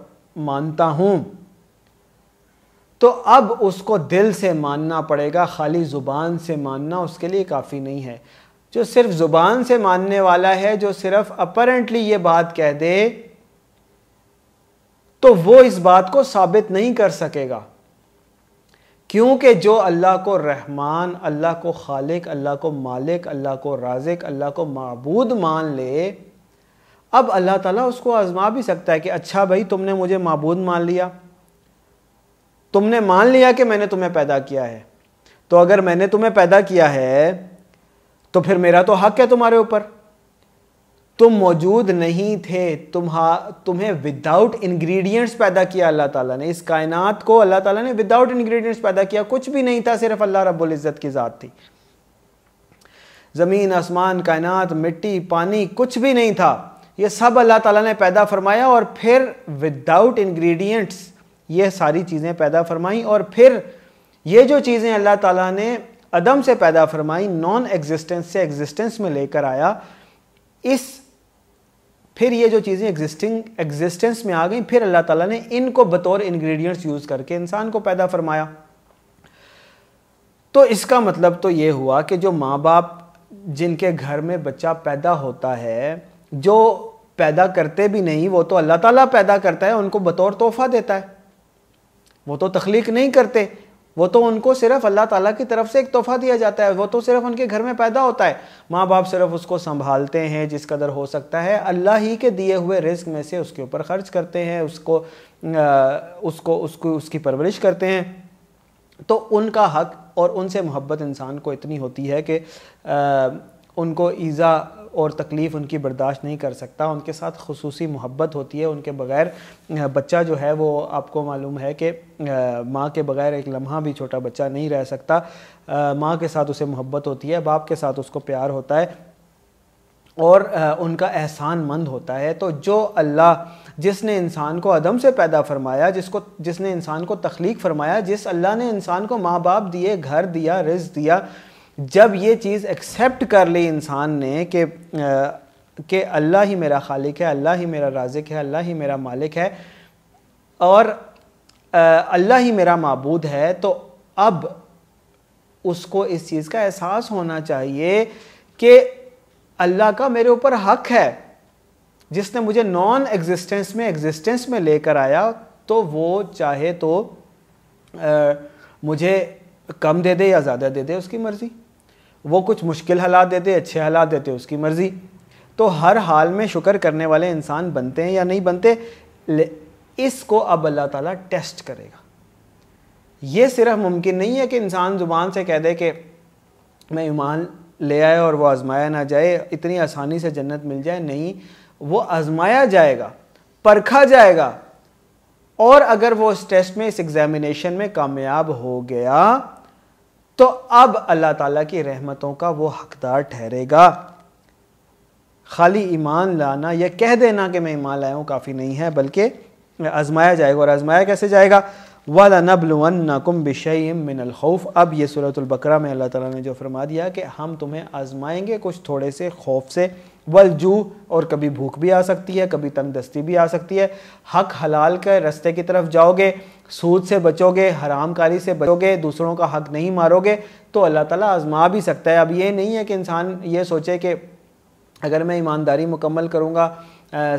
मानता हूँ तो अब उसको दिल से मानना पड़ेगा खाली ज़ुबान से मानना उसके लिए काफ़ी नहीं है जो सिर्फ ज़ुबान से मानने वाला है जो सिर्फ अपरेंटली ये बात कह दे तो वो इस बात को साबित नहीं कर सकेगा क्योंकि जो अल्लाह को रहमान अल्लाह को खालिक अल्लाह को मालिक अल्लाह को राजिक अल्लाह को मबूद मान ले अब अल्लाह ताला उसको आज़मा भी सकता है कि अच्छा भाई तुमने मुझे मबूद मान लिया तुमने मान लिया कि मैंने तुम्हें पैदा किया है तो अगर मैंने तुम्हें पैदा किया है तो फिर मेरा तो हक है तुम्हारे ऊपर तुम मौजूद नहीं थे तुम्हा तुम्हें विदाउट इंग्रेडिएंट्स पैदा किया अल्लाह ताला ने इस कायनात को अल्लाह ताला ने विदाउट इंग्रेडिएंट्स पैदा किया कुछ भी नहीं था सिर्फ अल्लाह रब्बुल इज़्ज़त की ज़ात थी ज़मीन आसमान कायनात मिट्टी पानी कुछ भी नहीं था ये सब अल्लाह ताला ने पैदा फरमाया और फिर विदाउट इंग्रेडिएंट्स ये सारी चीज़ें पैदा फरमाई और फिर ये जो चीज़ें अल्लाह ताला ने अदम से पैदा फरमाई नॉन एग्जिस्टेंस से एग्जिस्टेंस में लेकर आया इस फिर ये जो चीज़ें एग्जिस्टिंग एग्जिस्टेंस में आ गई फिर अल्लाह ताला ने इनको बतौर इंग्रेडिएंट्स यूज़ करके इंसान को पैदा फरमाया तो इसका मतलब तो ये हुआ कि जो माँ बाप जिनके घर में बच्चा पैदा होता है जो पैदा करते भी नहीं वो तो अल्लाह ताला पैदा करता है उनको बतौर तोहफा देता है वो तो तख्लीक नहीं करते वो तो उनको सिर्फ अल्लाह ताला की तरफ से एक तोहफ़ा दिया जाता है वो तो सिर्फ उनके घर में पैदा होता है माँ बाप सिर्फ उसको संभालते हैं जिस कदर हो सकता है अल्लाह ही के दिए हुए रिस्क में से उसके ऊपर ख़र्च करते हैं उसको उसको उसको उसकी परवरिश करते हैं तो उनका हक और उनसे मोहब्बत इंसान को इतनी होती है कि उनको ईज़ा और तकलीफ़ उनकी बर्दाश्त नहीं कर सकता उनके साथ खसूस मोहब्बत होती है उनके बगैर बच्चा जो है वो आपको मालूम है कि माँ के बगैर एक लम्हा भी छोटा बच्चा नहीं रह सकता माँ के साथ उसे मोहब्बत होती है बाप के साथ उसको प्यार होता है और उनका एहसान मंद होता है तो जो अल्लाह जिसने इंसान को अदम से पैदा फरमाया जिसको जिसने इंसान को तख्लीक फरमाया जिस अल्लाह ने इंसान को माँ बाप दिए घर दिया रिज दिया जब ये चीज़ एक्सेप्ट कर ली इंसान ने कि कि अल्लाह ही मेरा खालिक है अल्लाह ही मेरा राजिक है अल्लाह ही मेरा मालिक है और अल्लाह ही मेरा मबूद है तो अब उसको इस चीज़ का एहसास होना चाहिए कि अल्लाह का मेरे ऊपर हक है जिसने मुझे नॉन एग्जिस्टेंस में एग्जिस्टेंस में लेकर आया तो वो चाहे तो आ, मुझे कम दे दे या ज़्यादा दे दे उसकी मर्ज़ी वो कुछ मुश्किल हालात देते अच्छे हालात देते उसकी मर्ज़ी तो हर हाल में शुक्र करने वाले इंसान बनते हैं या नहीं बनते इसको अब अल्लाह ताला टेस्ट करेगा ये सिर्फ मुमकिन नहीं है कि इंसान ज़ुबान से कह दे कि मैं ईमान ले आए और वो आज़माया ना जाए इतनी आसानी से जन्नत मिल जाए नहीं वो आज़माया जाएगा परखा जाएगा और अगर वो इस टेस्ट में इस एग्ज़ामिनेशन में कामयाब हो गया तो अब अल्लाह ताला की रहमतों का वो हकदार ठहरेगा खाली ईमान लाना या कह देना कि मैं ईमान लाया हूँ काफ़ी नहीं है बल्कि आजमाया जाएगा और आजमाया कैसे जाएगा वाला नकुम बिशम खौफ अब ये सूरतुल्बकर में अल्लाह ताला ने जो फरमा दिया कि हम तुम्हें आजमाएंगे कुछ थोड़े से खौफ से वल जू और कभी भूख भी आ सकती है कभी तंगदस्ती भी आ सकती है हक हलाल के रस्ते की तरफ जाओगे सूद से बचोगे हरामकारी से बचोगे दूसरों का हक नहीं मारोगे तो अल्लाह ताला आजमा भी सकता है अब ये नहीं है कि इंसान ये सोचे कि अगर मैं ईमानदारी मुकम्मल करूँगा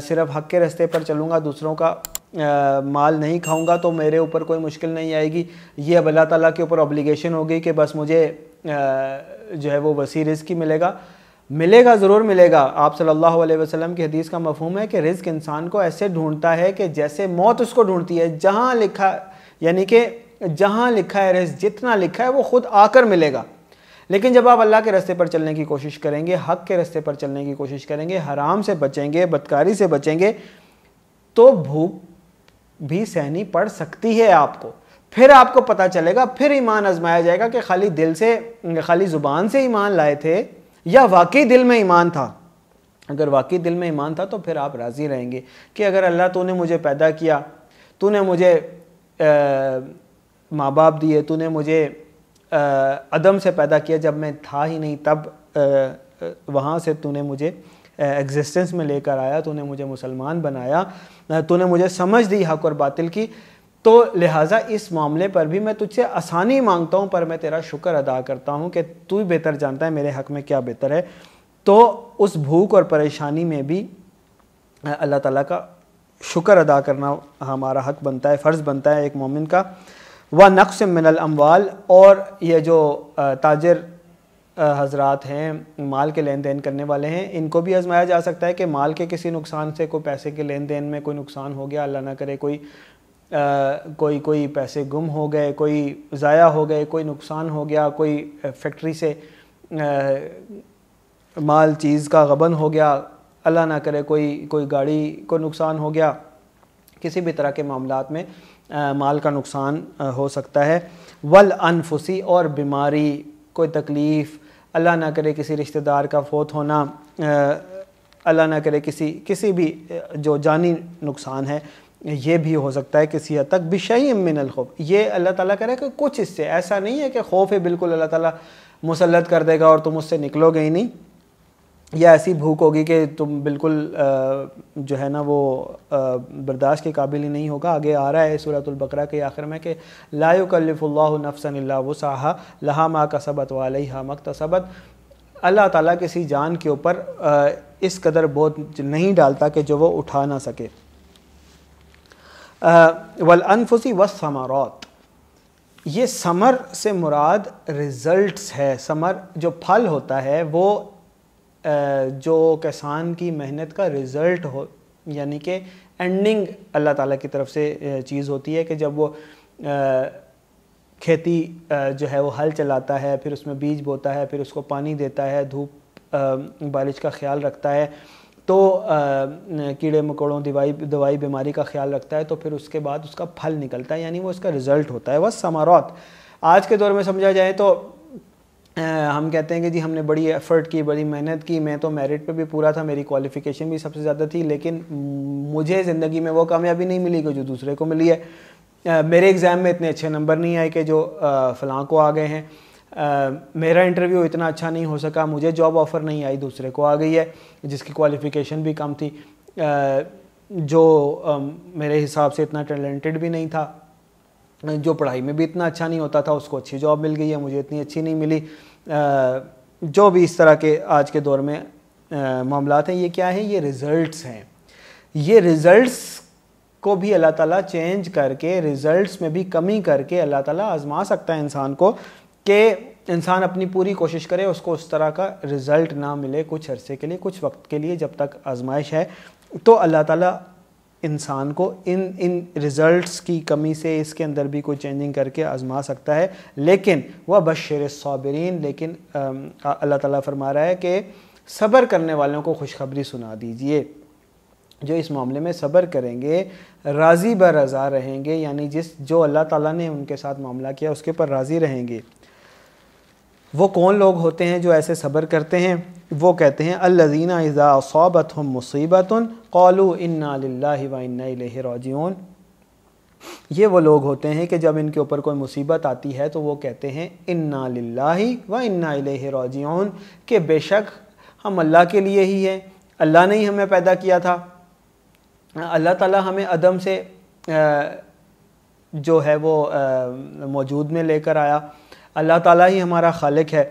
सिर्फ हक के रस्ते पर चलूँगा दूसरों का आ, माल नहीं खाऊँगा तो मेरे ऊपर कोई मुश्किल नहीं आएगी ये अब अल्लाह ताला के ऊपर ऑब्लिगेशन होगी कि बस मुझे आ, जो है वो वसी रिस्क ही मिलेगा मिलेगा ज़रूर मिलेगा आप सल्लल्लाहु अलैहि वसल्लम की हदीस का मफहम है कि रिज्क इंसान को ऐसे ढूंढता है कि जैसे मौत उसको ढूंढती है जहाँ लिखा यानी कि जहाँ लिखा है रिज्क जितना लिखा है वो खुद आकर मिलेगा लेकिन जब आप अल्लाह के रस्ते पर चलने की कोशिश करेंगे हक के रस्ते पर चलने की कोशिश करेंगे हराम से बचेंगे बदकारी से बचेंगे तो भूख भी सहनी पड़ सकती है आपको फिर आपको पता चलेगा फिर ईमान आजमाया जाएगा कि खाली दिल से खाली ज़ुबान से ईमान लाए थे या वाकई दिल में ईमान था अगर वाकई दिल में ईमान था तो फिर आप राज़ी रहेंगे कि अगर अल्लाह तूने मुझे पैदा किया तूने मुझे माँ बाप दिए तूने मुझे अदम से पैदा किया जब मैं था ही नहीं तब वहाँ से तूने मुझे एग्जिस्टेंस में लेकर आया तूने मुझे मुसलमान बनाया तूने मुझे समझ दी हक और बातिल की तो लिहाजा इस मामले पर भी मैं तुझसे आसानी मांगता हूँ पर मैं तेरा शुक्र अदा करता हूँ कि तू बेहतर जानता है मेरे हक में क्या बेहतर है तो उस भूख और परेशानी में भी अल्लाह ताला का शुक्र अदा करना हमारा हक बनता है फ़र्ज़ बनता है एक मोमिन का व नक्स मिनल अमवाल और ये जो ताजर हजरात हैं माल के लेन देन करने वाले हैं इनको भी आजमाया जा सकता है कि माल के किसी नुकसान से कोई पैसे के लेन देन में कोई नुकसान हो गया अल्लाह ना करे कोई कोई कोई पैसे गुम हो गए कोई ज़ाया हो गए कोई नुकसान हो गया कोई फैक्ट्री से आ, माल चीज़ का गबन हो गया अल्लाह ना करे कोई कोई गाड़ी को नुकसान हो गया किसी भी तरह के मामलों में आ, माल का नुकसान आ, हो सकता है वल अनफुसी और बीमारी कोई तकलीफ़ अल्लाह ना करे किसी रिश्तेदार का फोत होना अल्लाह ना करे किसी किसी भी जो जानी नुकसान है ये भी हो सकता है किसी हद तक बिशई अमिन खौफ ये अल्लाह ताला करे कि कुछ इससे ऐसा नहीं है कि खौफ है बिल्कुल अल्लाह ताला मुसलत कर देगा और तुम उससे निकलोगे ही नहीं या ऐसी भूख होगी कि तुम बिल्कुल जो है ना वो बर्दाश्त के काबिल ही नहीं होगा आगे आ रहा है सूरतुलबकरा के आखिर में कि लाकल्फ़ुल्ला नफसन वसाहा लहा माँ का सबत वाल मक तसबत अल्लाह ताला किसी जान के ऊपर इस कदर बोझ नहीं डालता कि जो वो उठा ना सके वल अनफुसी व समारोत ये समर से मुराद रिज़ल्ट्स है समर जो फल होता है वो जो किसान की मेहनत का रिज़ल्ट हो यानी कि एंडिंग अल्लाह ताला की तरफ से चीज़ होती है कि जब वो खेती जो है वो हल चलाता है फिर उसमें बीज बोता है फिर उसको पानी देता है धूप बारिश का ख्याल रखता है तो कीड़े मकोड़ों दवाई दवाई बीमारी का ख्याल रखता है तो फिर उसके बाद उसका फल निकलता है यानी वो इसका रिज़ल्ट होता है वह समारोह आज के दौर में समझा जाए तो हम कहते हैं कि जी हमने बड़ी एफ़र्ट की बड़ी मेहनत की मैं तो मेरिट पे भी पूरा था मेरी क्वालिफ़िकेशन भी सबसे ज़्यादा थी लेकिन मुझे ज़िंदगी में वो कामयाबी नहीं मिली कि जो दूसरे को मिली है मेरे एग्ज़ाम में इतने अच्छे नंबर नहीं आए कि जो फ़लाँ को आ गए हैं मेरा इंटरव्यू इतना अच्छा नहीं हो सका मुझे जॉब ऑफ़र नहीं आई दूसरे को आ गई है जिसकी क्वालिफ़िकेशन भी कम थी आ, जो आ, मेरे हिसाब से इतना टैलेंटेड भी नहीं था जो पढ़ाई में भी इतना अच्छा नहीं होता था उसको अच्छी जॉब मिल गई है मुझे इतनी अच्छी नहीं मिली आ, जो भी इस तरह के आज के दौर में मामला हैं ये क्या है ये रिज़ल्ट हैं ये रिज़ल्ट को भी अल्लाह ताला चेंज करके रिज़ल्ट में भी कमी करके अल्लाह ताला आज़मा सकता है इंसान को कि इंसान अपनी पूरी कोशिश करे उसको उस तरह का रिज़ल्ट ना मिले कुछ अरसे के लिए कुछ वक्त के लिए जब तक आजमाइश है तो अल्लाह ताला इंसान को इन इन रिज़ल्ट्स की कमी से इसके अंदर भी कोई चेंजिंग करके आजमा सकता है लेकिन वह बशर साबरीन लेकिन अल्लाह ताला फरमा रहा है कि सब्र करने वालों को खुशखबरी सुना दीजिए जो इस मामले में सब्र करेंगे राज़ी ब रज़ा रहेंगे यानी जिस जो अल्लाह ताला ने उनके साथ मामला किया उसके ऊपर राज़ी रहेंगे वो कौन लोग होते हैं जो ऐसे सब्र करते हैं वो कहते हैं अल्लजीना इज़ा सौबत हम मुसीबत कौलू इन्ना राजियन ये वो लोग होते हैं कि जब इनके ऊपर कोई मुसीबत आती है तो वो कहते हैं इन्ना लाही व इन्ना के बेशक हम अल्लाह के लिए ही हैं अल्लाह ने ही हमें पैदा किया था अल्लाह ताला हमें अदम से जो है वो मौजूद में लेकर आया अल्लाह ताला ही हमारा खालिक है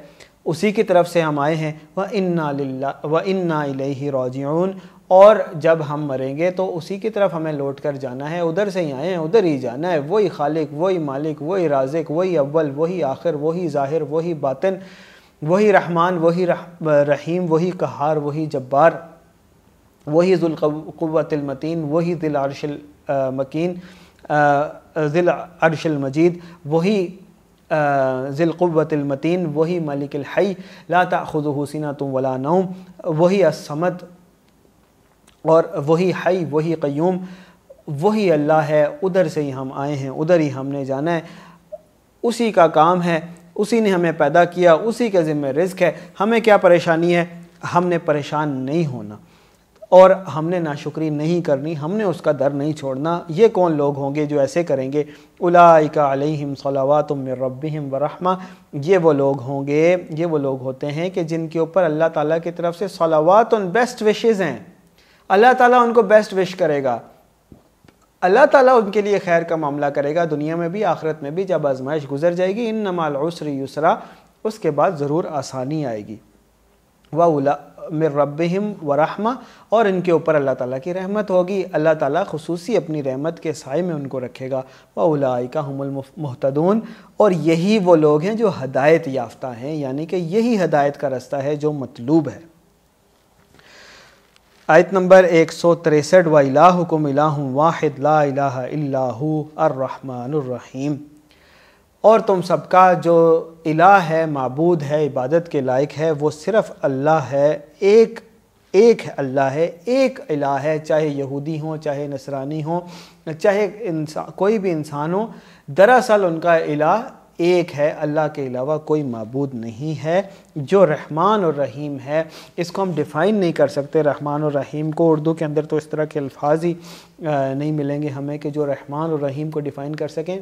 उसी की तरफ से हम आए हैं व इन्ना व इन्ना इलैहि राजिऊन और जब हम मरेंगे तो उसी की तरफ हमें लौट कर जाना है उधर से ही आए हैं उधर ही जाना है वही खालिक वही मालिक वही राजिक वही अव्वल वही आखिर वही ज़ाहिर वही बातन वही रहमान वही रह, रहीम वही कहार वही जब्बार वही ज़ुल्क़वतमतीन वही दिल अरशल मकीन दिल अरशल मजीद वही ज़िलक़ुबतमतिन वही मलिकलहई लाता खुद हुसिना तुम वला नौम वही असमत और वही हई वही क्यूम वही अल्लाह है उधर से ही हम आए हैं उधर ही हमने जाना है उसी का काम है उसी ने हमें पैदा किया उसी के ज़िम्मे रिस्क है हमें क्या परेशानी है हमने परेशान नहीं होना और हमने नाशुक्री नहीं करनी हमने उसका दर नहीं छोड़ना ये कौन लोग होंगे जो ऐसे करेंगे उलाइका अलैहिम सलावातुम रब्बिहिम रहमा ये वो लोग होंगे ये वो लोग होते हैं कि जिनके ऊपर अल्लाह ताला की तरफ से सलावात उन बेस्ट विशेज़ हैं अल्लाह ताला उनको बेस्ट विश करेगा अल्लाह ताला उनके लिए खैर का मामला करेगा दुनिया में भी आखिरत में भी जब आजमाइश गुजर जाएगी इन नमाल उसरी युसरा उसके बाद ज़रूर आसानी आएगी वाह मिर रबहम व रहमा और इनके ऊपर अल्लाह ताला की रहमत होगी अल्लाह ताला खसूसी अपनी रहमत के साय में उनको रखेगा व उलाइका महतदून और यही वो लोग हैं जो हदायत याफ्ता हैं यानी कि यही हदायत का रास्ता है जो मतलूब है आयत नंबर एक सौ तिरसठ व इलाकुम इलाह वाहिद ला इलाह इल्लाहु अर्रहमानुर्रहीम और तुम सबका जो इला है मबूद है इबादत के लायक है वो सिर्फ़ अल्लाह है एक एक है अल्लाह है एक अला है चाहे यहूदी हों चाहे नसरानी हो चाहे इंसान कोई भी इंसान हो दरअसल उनका अला एक है अल्लाह के अलावा कोई मबूद नहीं है जो रहमान और रहीम है इसको हम डिफ़ाइन नहीं कर सकते रहमान और रहीम को उर्दू के अंदर तो इस तरह के अल्फाज ही नहीं मिलेंगे हमें कि जो रहमान और रहीम को डिफ़ाइन कर सकें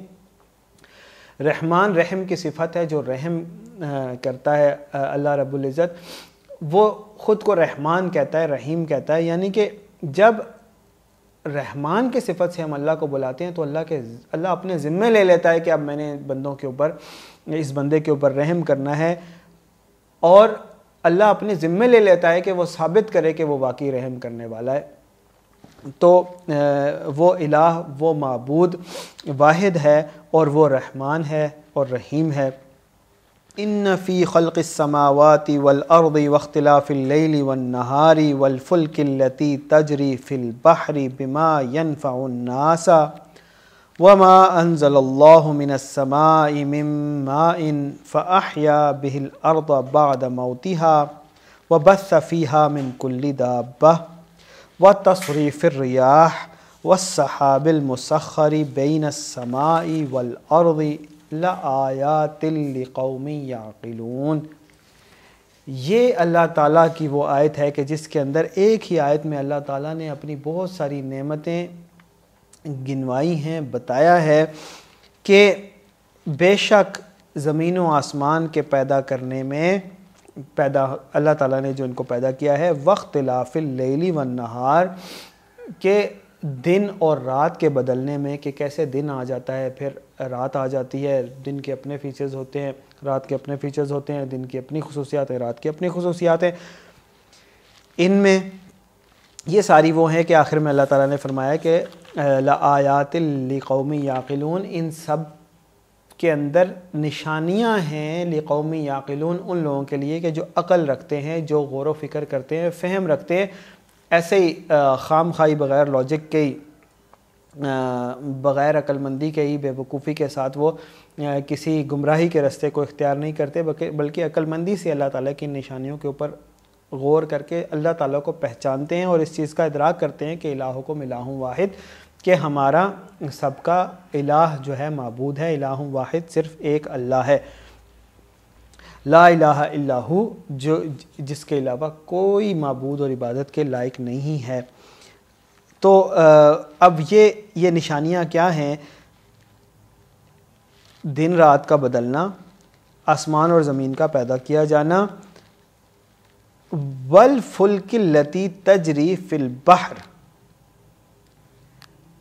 रहमान रहम की सिफत है जो रहम करता है अल्लाह इज़्ज़त वो ख़ुद को रहमान कहता है रहीम कहता है यानी कि जब रहमान की सिफत से हम अल्लाह को बुलाते हैं तो अल्लाह के अल्लाह अपने ज़िम्मे ले लेता है कि अब मैंने बंदों के ऊपर इस बंदे के ऊपर रहम करना है और अल्लाह अपने ज़िम्मे ले लेता है कि वो साबित करे कि वो वाकई रहम करने वाला है तो वो इलाह वो मबूद वाहिद है और वो रहमान है और रहीम है इन फ़ी खलक़ समावती वलअर्द वख्तलाफ़िल्ली वनहारी वलफ़ुल्कलती तजरी फ़िलबहरी बिमा यनफ़ानासा वमा इन फ़ाहिया बिहिल अर्द बाद मौतिहा वबसफ़ीहा मिनकुल्ली दाबा व रिया व सहाबिलमसखरी बेन समाई वलअर्दी लआयातिलकौमी याकिलून ये अल्लाह ताला की वो आयत है कि जिसके अंदर एक ही आयत में अल्लाह ताला ने अपनी बहुत सारी नेमतें गिनवाई हैं बताया है कि बेशक ज़मीन व आसमान के पैदा करने में पैदा अल्लाह ताला ने जो इनको पैदा किया है वक्त लेली व नहार के दिन और रात के बदलने में कि कैसे दिन आ जाता है फिर रात आ जाती है दिन के अपने फीचर्स होते हैं रात के अपने फीचर्स होते हैं दिन की अपनी खसूसियात हैं रात की अपनी खसूसियात हैं इनमें ये सारी वो हैं कि आखिर में अल्लाह ताला ने फरमाया कि आयातिल कौमी याकिलून इन सब के अंदर निशानियां हैं लिकौमी याकिलून उन लोगों के लिए कि जो अकल रखते हैं जो गौर फिक्र करते हैं फहम रखते हैं ऐसे ही खाम खाई बग़ैर लॉजिक के ही बग़ैर अक्लमंदी के ही बेवकूफ़ी के साथ वो किसी गुमराही के रस्ते को इख्तियार नहीं करते बल्कि अक्लमंदी से अल्लाह ताला की निशानियों के ऊपर गौर करके अल्लाह ताला को पहचानते हैं और इस चीज़ का इदराक करते हैं कि इलाहों को हूँ वाहिद कि हमारा सबका इलाह जो है मबूद है इलाह वाहिद सिर्फ़ एक अल्लाह है ला इलाह इल्लाहु जो जिसके अलावा कोई मबूद और इबादत के लायक नहीं है तो अब ये ये निशानियाँ क्या हैं दिन रात का बदलना आसमान और ज़मीन का पैदा किया जाना वल फुल्क लती तजरी फिल बहर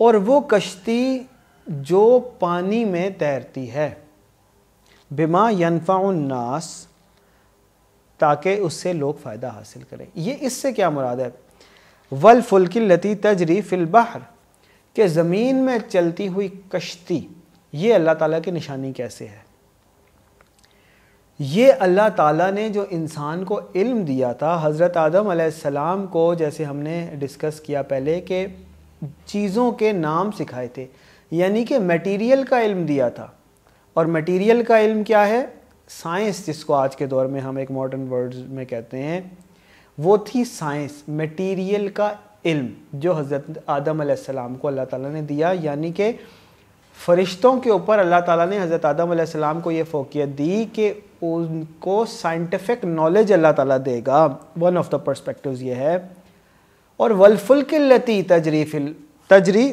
और वो कश्ती जो पानी में तैरती है बिमा यनफाउन्नास ताकि उससे लोग फ़ायदा हासिल करें ये इससे क्या मुराद है वल फुल्की लती तजरी फिलबहर के ज़मीन में चलती हुई कश्ती ये अल्लाह ताला की निशानी कैसे है ये अल्लाह ताला ने जो इंसान को इल्म दिया था हज़रत आदम सलाम को जैसे हमने डिस्कस किया पहले कि चीज़ों के नाम सिखाए थे यानी कि मटेरियल का इल्म दिया था और मटेरियल का इल्म क्या है साइंस जिसको आज के दौर में हम एक मॉडर्न वर्ड्स में कहते हैं वो थी साइंस मटेरियल का इल्म जो हज़रत आदम सलाम को अल्लाह ताला ने दिया यानी कि फरिश्तों के ऊपर अल्लाह ताला ने हज़रत आदम सलाम को ये फोकियत दी कि उनको साइंटिफिक नॉलेज अल्लाह ताला देगा वन ऑफ द परस्पेक्टिव ये है और वलफुल्किल्लती तजरी फिल तजरी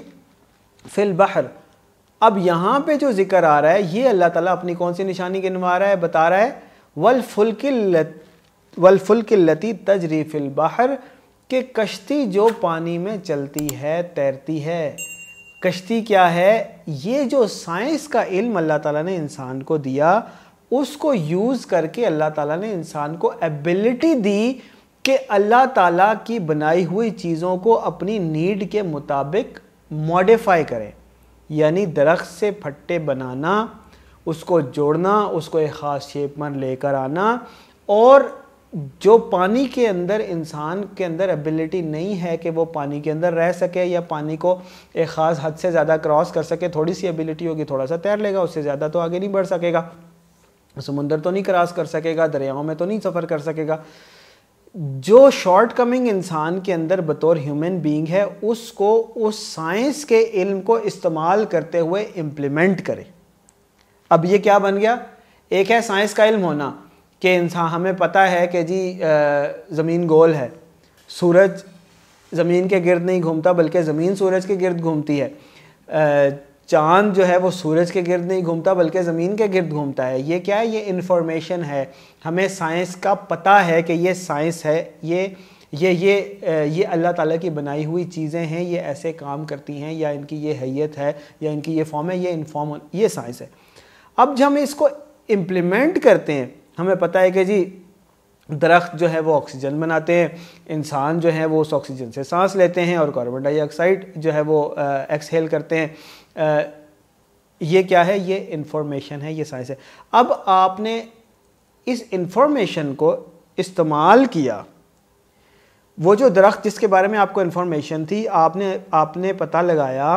फिल बहर अब यहाँ पे जो जिक्र आ रहा है ये अल्लाह ताला अपनी कौन सी निशानी गिनवा रहा है बता रहा है वलफुल्किल्लत लती तजरी फिल बहर कि कश्ती जो पानी में चलती है तैरती है कश्ती क्या है ये जो साइंस का इल्म अल्लाह ताला ने इंसान को दिया उसको यूज़ करके अल्लाह ताला ने इंसान को एबिलिटी दी कि अल्लाह ताला की बनाई हुई चीज़ों को अपनी नीड के मुताबिक मॉडिफाई करें यानी दरख्त से फट्टे बनाना उसको जोड़ना उसको एक ख़ास शेप में लेकर आना और जो पानी के अंदर इंसान के अंदर एबिलिटी नहीं है कि वो पानी के अंदर रह सके या पानी को एक ख़ास हद से ज़्यादा क्रॉस कर सके थोड़ी सी एबिलिटी होगी थोड़ा सा तैर लेगा उससे ज़्यादा तो आगे नहीं बढ़ सकेगा समुंदर तो नहीं क्रॉस कर सकेगा दरियाओं में तो नहीं सफ़र कर सकेगा जो शॉर्ट कमिंग इंसान के अंदर बतौर ह्यूमन बीइंग है उसको उस साइंस के इल्म को इस्तेमाल करते हुए इम्प्लीमेंट करे अब ये क्या बन गया एक है साइंस का इल्म होना कि इंसान हमें पता है कि जी ज़मीन गोल है सूरज ज़मीन के गिर्द नहीं घूमता बल्कि ज़मीन सूरज के गिर्द घूमती है चांद जो है वो सूरज के गिर्द नहीं घूमता बल्कि ज़मीन के गिर्द घूमता है ये क्या है ये इन्फॉर्मेशन है हमें साइंस का पता है कि ये साइंस है ये ये ये ये अल्लाह ताला की बनाई हुई चीज़ें हैं ये ऐसे काम करती हैं या इनकी ये हैत है या इनकी ये फॉर्म है ये इनफॉर्म ये साइंस है अब जब हम इसको इम्प्लीमेंट करते हैं हमें पता है कि जी दरख्त जो है वो ऑक्सीजन बनाते हैं इंसान जो है वो उस ऑक्सीजन से सांस लेते हैं और कार्बन डाइऑक्साइड जो है वो एक्सहेल करते हैं आ, ये क्या है ये इंफॉर्मेशन है ये साइंस है अब आपने इस इंफॉर्मेशन को इस्तेमाल किया वो जो दरख्त जिसके बारे में आपको इन्फॉर्मेशन थी आपने आपने पता लगाया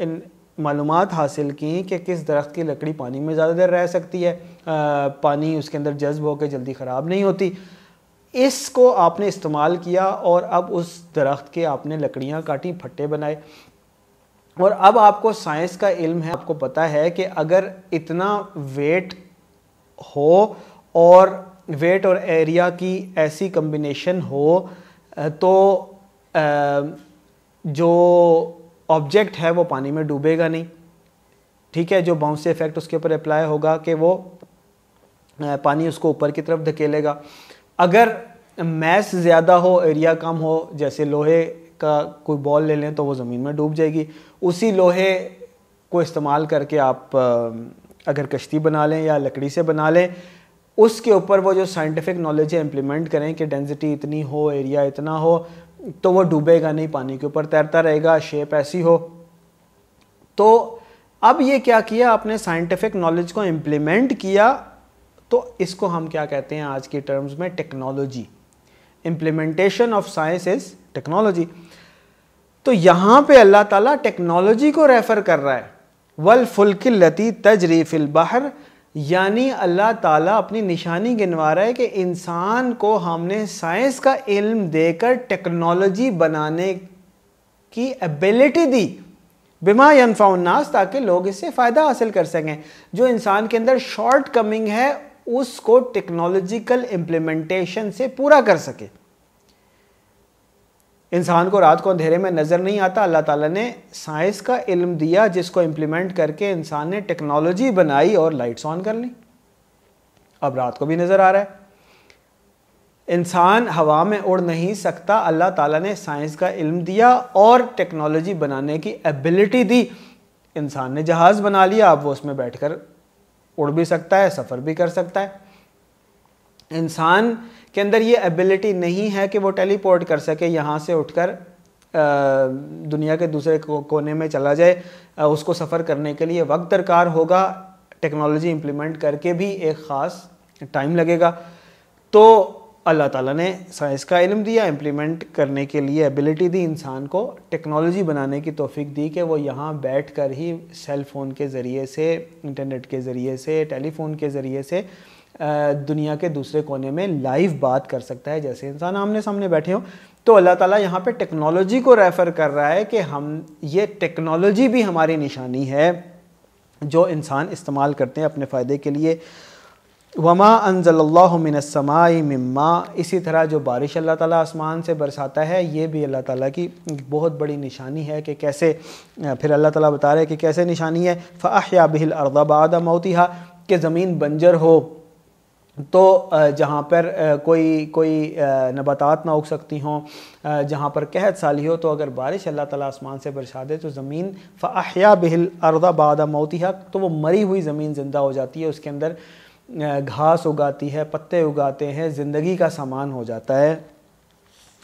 इन मालूम हासिल की कि किस दरख्त की लकड़ी पानी में ज़्यादा देर रह सकती है आ, पानी उसके अंदर जज्ब होकर जल्दी ख़राब नहीं होती इसको आपने इस्तेमाल किया और अब उस दरख्त के आपने लकड़ियाँ काटी फट्टे बनाए और अब आपको साइंस का इल्म है आपको पता है कि अगर इतना वेट हो और वेट और एरिया की ऐसी कम्बिनेशन हो तो जो ऑब्जेक्ट है वो पानी में डूबेगा नहीं ठीक है जो बाउंसी इफेक्ट उसके ऊपर अप्लाई होगा कि वो पानी उसको ऊपर की तरफ धकेलेगा अगर मैस ज़्यादा हो एरिया कम हो जैसे लोहे का कोई बॉल ले लें तो वो ज़मीन में डूब जाएगी उसी लोहे को इस्तेमाल करके आप अगर कश्ती बना लें या लकड़ी से बना लें उसके ऊपर वो जो साइंटिफिक नॉलेज है इम्प्लीमेंट करें कि डेंसिटी इतनी हो एरिया इतना हो तो वो डूबेगा नहीं पानी के ऊपर तैरता रहेगा शेप ऐसी हो तो अब ये क्या किया आपने साइंटिफिक नॉलेज को इम्प्लीमेंट किया तो इसको हम क्या कहते हैं आज के टर्म्स में technology implementation of science is technology तो यहाँ पे अल्लाह ताला टेक्नोलॉजी को रेफ़र कर रहा है वल लती तजरीफिल बहर यानी अल्लाह ताला अपनी निशानी गिनवा रहा है कि इंसान को हमने साइंस का इल्म देकर टेक्नोलॉजी बनाने की एबिलिटी दी बिमा यनफाउन्नास ताकि लोग इससे फ़ायदा हासिल कर सकें जो इंसान के अंदर शॉर्ट कमिंग है उसको टेक्नोलॉजिकल इम्प्लीमेंटेशन से पूरा कर सके इंसान को रात को अंधेरे में नज़र नहीं आता अल्लाह ताला ने साइंस का इल्म दिया जिसको इम्प्लीमेंट करके इंसान ने टेक्नोलॉजी बनाई और लाइट्स ऑन कर ली अब रात को भी नज़र आ रहा है इंसान हवा में उड़ नहीं सकता अल्लाह ताला ने साइंस का इल्म दिया और टेक्नोलॉजी बनाने की एबिलिटी दी इंसान ने जहाज़ बना लिया अब वो उसमें बैठ उड़ भी सकता है सफ़र भी कर सकता है इंसान के अंदर ये एबिलिटी नहीं है कि वो टेलीपोर्ट कर सके यहाँ से उठकर दुनिया के दूसरे कोने में चला जाए उसको सफ़र करने के लिए वक्त दरकार होगा टेक्नोलॉजी इम्प्लीमेंट करके भी एक ख़ास टाइम लगेगा तो अल्लाह ताला ने साइंस का इल्म दिया इम्प्लीमेंट करने के लिए एबिलिटी दी इंसान को टेक्नोलॉजी बनाने की तोफ़ी दी कि वो यहाँ बैठ कर ही सेल फ़ोन के ज़रिए से इंटरनेट के ज़रिए से टेलीफोन के ज़रिए से दुनिया के दूसरे कोने में लाइव बात कर सकता है जैसे इंसान आमने सामने बैठे हों तो अल्लाह ताला यहाँ पे टेक्नोलॉजी को रेफ़र कर रहा है कि हम ये टेक्नोलॉजी भी हमारी निशानी है जो इंसान इस्तेमाल करते हैं अपने फ़ायदे के लिए वमा अनज़ल्लामिनसमाई मम्मा इसी तरह जो बारिश अल्लाह ताला आसमान से बरसाता है ये भी अल्लाह ताला की बहुत बड़ी निशानी है कि कैसे फिर अल्लाह ताला बता रहे हैं कि कैसे निशानी है या बिल अरदाबाद मौतिहा कि ज़मीन बंजर हो तो जहाँ पर कोई कोई नबातात ना उग सकती हों जहाँ पर कहत साली हो तो अगर बारिश अल्लाह ताला आसमान से बरसा दे तो ज़मीन फ़ाहिया अरदा बदा बादा हक तो वो मरी हुई ज़मीन ज़िंदा हो जाती है उसके अंदर घास उगाती है पत्ते उगाते हैं ज़िंदगी का सामान हो जाता है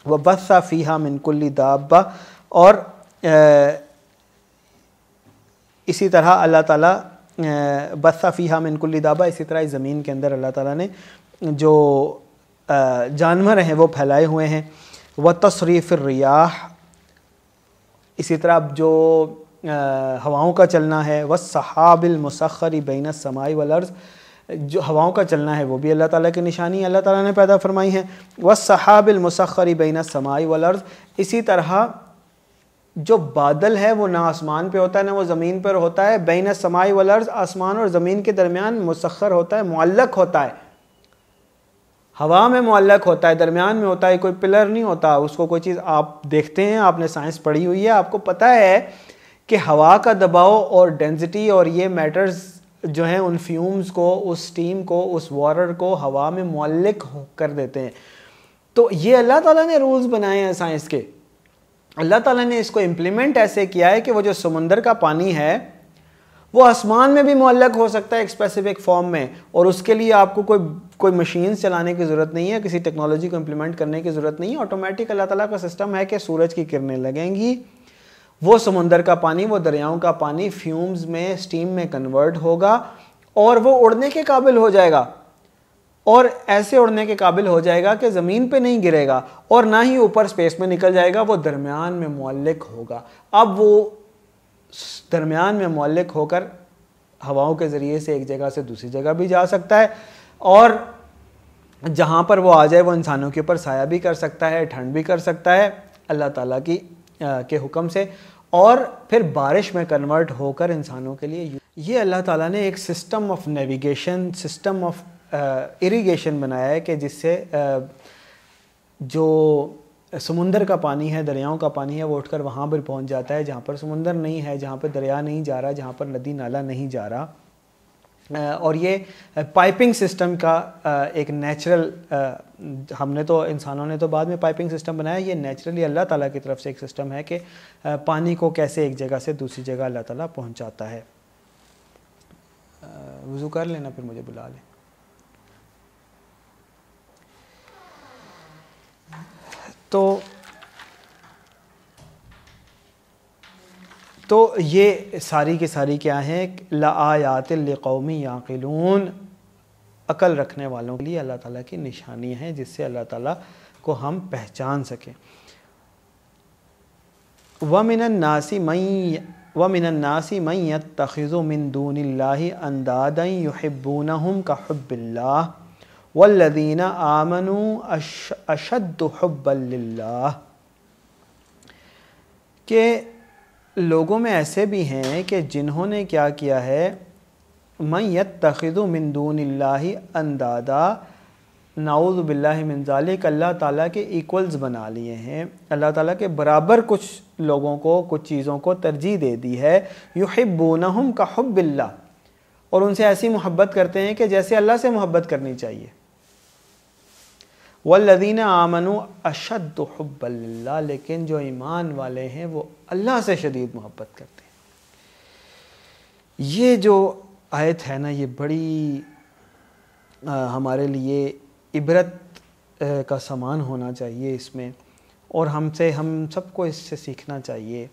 वह बसा फ़ीहा मिनकुल्ली दाबा और इसी तरह अल्लाह ताला बसा फ़ीहा मिनकुल्ली दाबा इसी तरह इस ज़मीन के अंदर अल्लाह ताला ने जो जानवर हैं वो फैलाए हुए हैं व तशरीफ़ रियाह इसी तरह जो हवाओं का चलना है व सहाबिल मुसखरी बैन समाई वलर्ज़ जो हवाओं का चलना है वो भी अल्लाह ताला की निशानी अल्लाह ताला ने पैदा फरमाई है व सहाबिल मुसखरी बैन समाई वलर्ज़ इसी तरह जो बादल है वो ना आसमान पे होता है ना वो ज़मीन पर होता है बैन समाई वर्ज आसमान और ज़मीन के दरमियान मुसखर होता है मुल्लक होता है हवा में मुल्लक होता है दरमियान में होता है कोई पिलर नहीं होता उसको कोई चीज़ आप देखते हैं आपने साइंस पढ़ी हुई है आपको पता है कि हवा का दबाव और डेंसिटी और ये मैटर्स जो हैं उन फ्यूम्स को उस स्टीम को उस वाटर को हवा में मुल्लक कर देते हैं तो ये अल्लाह ताला ने रूल्स बनाए हैं साइंस के अल्लाह ताला ने इसको इम्प्लीमेंट ऐसे किया है कि वो जो समुंदर का पानी है वो आसमान में भी मुल्क हो सकता है एक स्पेसिफिक फॉर्म में और उसके लिए आपको कोई कोई मशीन चलाने की ज़रूरत नहीं है किसी टेक्नोलॉजी को इम्प्लीमेंट करने की ज़रूरत नहीं है ऑटोमेटिक अल्लाह ताला का सिस्टम है कि सूरज की किरणें लगेंगी वो समुंदर का पानी वो दरियाओं का पानी फ्यूम्स में स्टीम में कन्वर्ट होगा और वो उड़ने के काबिल हो जाएगा और ऐसे उड़ने के काबिल हो जाएगा कि ज़मीन पे नहीं गिरेगा और ना ही ऊपर स्पेस में निकल जाएगा वो दरमियान में मौलिक होगा अब वो दरमियान में मौलिक होकर हवाओं के ज़रिए से एक जगह से दूसरी जगह भी जा सकता है और जहाँ पर वो आ जाए वो इंसानों के ऊपर साया भी कर सकता है ठंड भी कर सकता है अल्लाह ताला की आ, के हुक्म से और फिर बारिश में कन्वर्ट होकर इंसानों के लिए ये अल्लाह ताला ने एक system of navigation system of irrigation बनाया है कि जिससे जो समुंदर का पानी है दरियाओं का पानी है वो उठकर वहाँ पर पहुँच जाता है जहाँ पर समुंदर नहीं है जहाँ पर दरिया नहीं जा रहा जहाँ पर नदी नाला नहीं जा रहा और ये पाइपिंग सिस्टम का एक नेचुरल हमने तो इंसानों ने तो बाद में पाइपिंग सिस्टम बनाया ये नेचुरली अल्लाह ताला की तरफ से एक सिस्टम है कि पानी को कैसे एक जगह से दूसरी जगह अल्लाह ताला पहुंचाता है वज़ू कर लेना फिर मुझे बुला लें तो तो ये सारी की सारी क्या हैं लायात कौमी याकिलून अकल रखने वालों के लिए अल्लाह ताला की निशानियाँ हैं जिससे अल्लाह ताला को हम पहचान सकें वमिन नासी मई वमिन नासी मई तखिज़ो मिन दून अंदादा युहिबून का हब्बिल्ला वल्लदीन आमनु अशद्दुब्बल्ला के लोगों में ऐसे भी हैं कि जिन्होंने क्या किया है मैत तखिद मंदून अंदादा नाउज़ बिल्लाजालिक अल्लाह ताला के इक्वल्स बना लिए हैं अल्लाह ताला के बराबर कुछ लोगों को कुछ चीज़ों को तरजीह दे दी है युहिबूनहम का हब्बिल्ला और उनसे ऐसी मोहब्बत करते हैं कि जैसे अल्लाह से मोहब्बत करनी चाहिए वल्लिन आमनु अशद हब्बल्ला लेकिन जो ईमान वाले हैं वो अल्लाह से शदीद मोहब्बत करते हैं ये जो आयत है ना ये बड़ी आ, हमारे लिए इबरत आ, का सामान होना चाहिए इसमें और हमसे हम सबको इससे सीखना चाहिए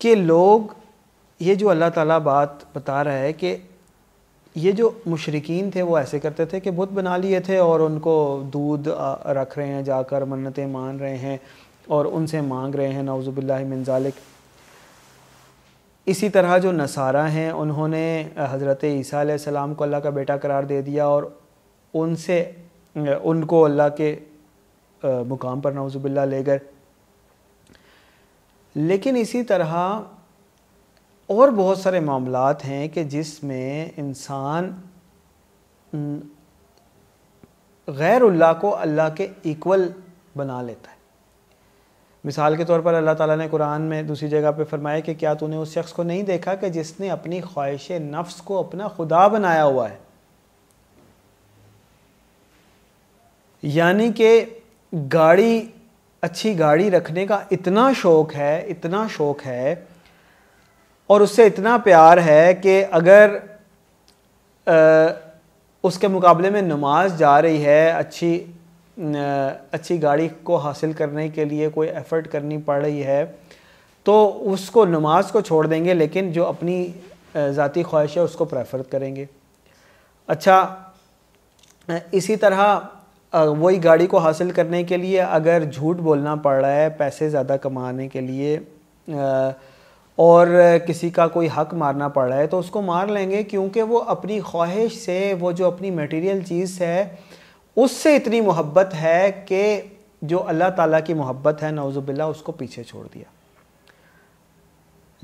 कि लोग ये जो अल्लाह ताला बात बता रहा है कि ये जो मुशरकिन थे वो ऐसे करते थे कि बुत बना लिए थे और उनको दूध रख रहे हैं जाकर मन्नतें मान रहे हैं और उनसे मांग रहे हैं नवज़ुबिल्ला मंजालिक इसी तरह जो नसारा हैं उन्होंने हज़रत ईसा सलाम को अल्लाह का बेटा करार दे दिया और उनसे उनको अल्लाह के मुकाम पर नवज़ुबिल्ला ले गए लेकिन इसी तरह और बहुत सारे मामला हैं कि जिसमें इंसान गैरुल्ला को अल्लाह के इक्वल बना लेता है मिसाल के तौर पर अल्लाह ताला ने कुरान में दूसरी जगह पे फरमाया कि क्या तूने उस शख्स को नहीं देखा कि जिसने अपनी ख्वाहिश नफ्स को अपना खुदा बनाया हुआ है यानी कि गाड़ी अच्छी गाड़ी रखने का इतना शौक़ है इतना शौक़ है और उससे इतना प्यार है कि अगर आ, उसके मुकाबले में नमाज जा रही है अच्छी अच्छी गाड़ी को हासिल करने के लिए कोई एफ़र्ट करनी पड़ रही है तो उसको नमाज को छोड़ देंगे लेकिन जो अपनी ज़ाती ख्वाहिश है उसको प्रेफर करेंगे अच्छा इसी तरह वही गाड़ी को हासिल करने के लिए अगर झूठ बोलना पड़ रहा है पैसे ज़्यादा कमाने के लिए आ, और किसी का कोई हक मारना पड़ रहा है तो उसको मार लेंगे क्योंकि वो अपनी ख्वाहिश से वो जो अपनी मटेरियल चीज़ है उससे इतनी मोहब्बत है कि जो अल्लाह ताला की मोहब्बत है नवज़ुबिल्ला उसको पीछे छोड़ दिया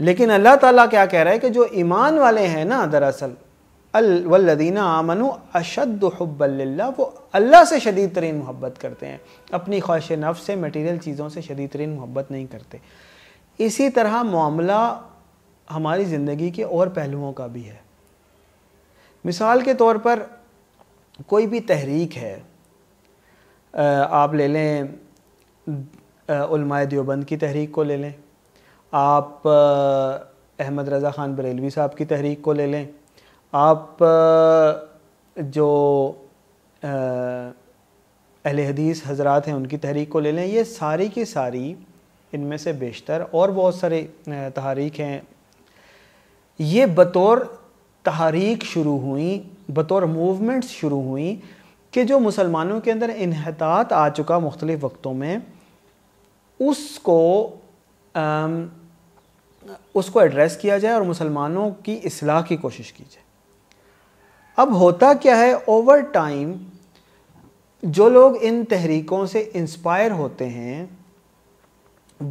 लेकिन अल्लाह ताला क्या कह रहा है कि जो ईमान वाले हैं ना दरअसल अल आमन आमनु वो अल्लाह से शदीद तरीन मोहब्बत करते हैं अपनी ख्वाहिश नफ से मटीरियल चीज़ों से शदीद तरीन मोहब्बत नहीं करते इसी तरह मामला हमारी ज़िंदगी के और पहलुओं का भी है मिसाल के तौर पर कोई भी तहरीक है आप ले लें उलमाए देवबंद की तहरीक को ले लें आप अहमद रज़ा ख़ान बरेलवी साहब की तहरीक को ले लें आप जो अहले हदीस हजरात हैं उनकी तहरीक को ले लें ये सारी की सारी इनमें से बेशतर और बहुत सारे तहारीक हैं ये बतौर तहारीक शुरू हुई बतौर मूवमेंट्स शुरू हुई कि जो मुसलमानों के अंदर इनहतात आ चुका मुख्तलिफ़ वक्तों में उसको आम, उसको एड्रेस किया जाए और मुसलमानों की असलाह की कोशिश की जाए अब होता क्या है ओवर टाइम जो लोग इन तहरीकों से इंस्पायर होते हैं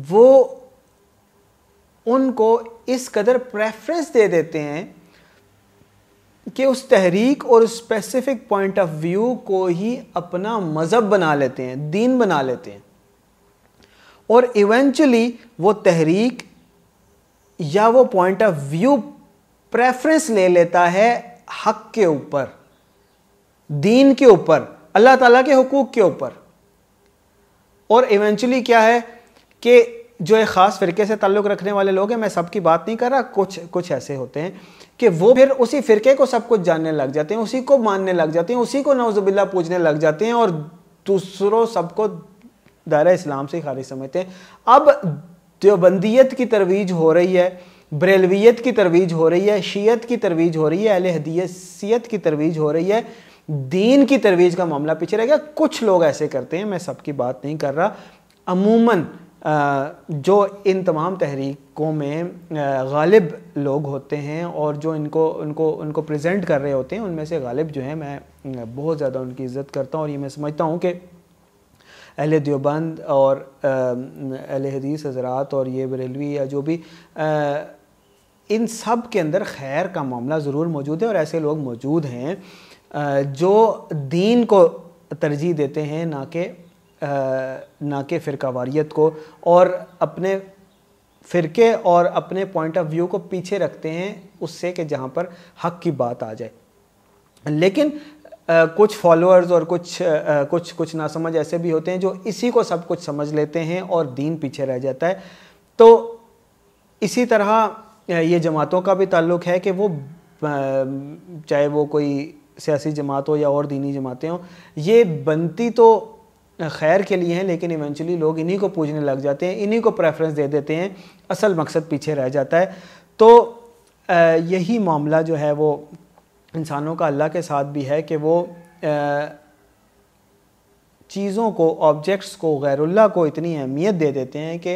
वो उनको इस कदर प्रेफरेंस दे देते हैं कि उस तहरीक और उस स्पेसिफिक पॉइंट ऑफ व्यू को ही अपना मज़हब बना लेते हैं दीन बना लेते हैं और इवेंचुअली वो तहरीक या वो पॉइंट ऑफ व्यू प्रेफरेंस ले लेता है हक के ऊपर दीन के ऊपर अल्लाह ताला के हुकूक के ऊपर और इवेंचुअली क्या है कि जो एक ख़ास फ़िरके से ताल्लुक़ रखने वाले लोग हैं मैं सबकी बात नहीं कर रहा कुछ कुछ ऐसे होते हैं कि वो फिर उसी फ़िरके को सब कुछ जानने लग जाते हैं उसी को मानने लग जाते हैं उसी को नवज़बिल्ला पूजने लग जाते हैं और दूसरों सबको दायरा इस्लाम से खारिज समझते हैं अब देवबंदियत की तरवीज हो रही है बरेलवियत की तरवीज हो रही है शीयत की तरवीज हो रही है अहल हदीसीत की तरवीज हो रही है दीन की तरवीज का मामला पीछे रह गया कुछ लोग ऐसे करते हैं मैं सबकी बात नहीं कर रहा अमूमन जो इन तमाम तहरीकों में गालिब लोग होते हैं और जो इनको उनको उनको प्रेजेंट कर रहे होते हैं उनमें से गालिब जो है मैं बहुत ज़्यादा उनकी इज़्ज़त करता हूँ और ये मैं समझता हूँ कि अहल देवबंद और अहल हदीस हजरात और ये बरेलवी या जो भी इन सब के अंदर खैर का मामला ज़रूर मौजूद है और ऐसे लोग मौजूद हैं जो दीन को तरजीह देते हैं ना कि ना कि फ़िरका वारियत को और अपने फ़िरके और अपने पॉइंट ऑफ व्यू को पीछे रखते हैं उससे कि जहाँ पर हक की बात आ जाए लेकिन आ, कुछ फॉलोअर्स और कुछ आ, कुछ कुछ नासमझ ऐसे भी होते हैं जो इसी को सब कुछ समझ लेते हैं और दीन पीछे रह जाता है तो इसी तरह ये जमातों का भी ताल्लुक है कि वो चाहे वो कोई सियासी जमात हो या और दीनी जमातें हों ये बनती तो खैर के लिए हैं लेकिन इवेंचुअली लोग इन्हीं को पूजने लग जाते हैं इन्हीं को प्रेफरेंस दे देते हैं असल मकसद पीछे रह जाता है तो यही मामला जो है वो इंसानों का अल्लाह के साथ भी है कि वो चीज़ों को ऑब्जेक्ट्स को गैरुल्ला को इतनी अहमियत दे देते हैं कि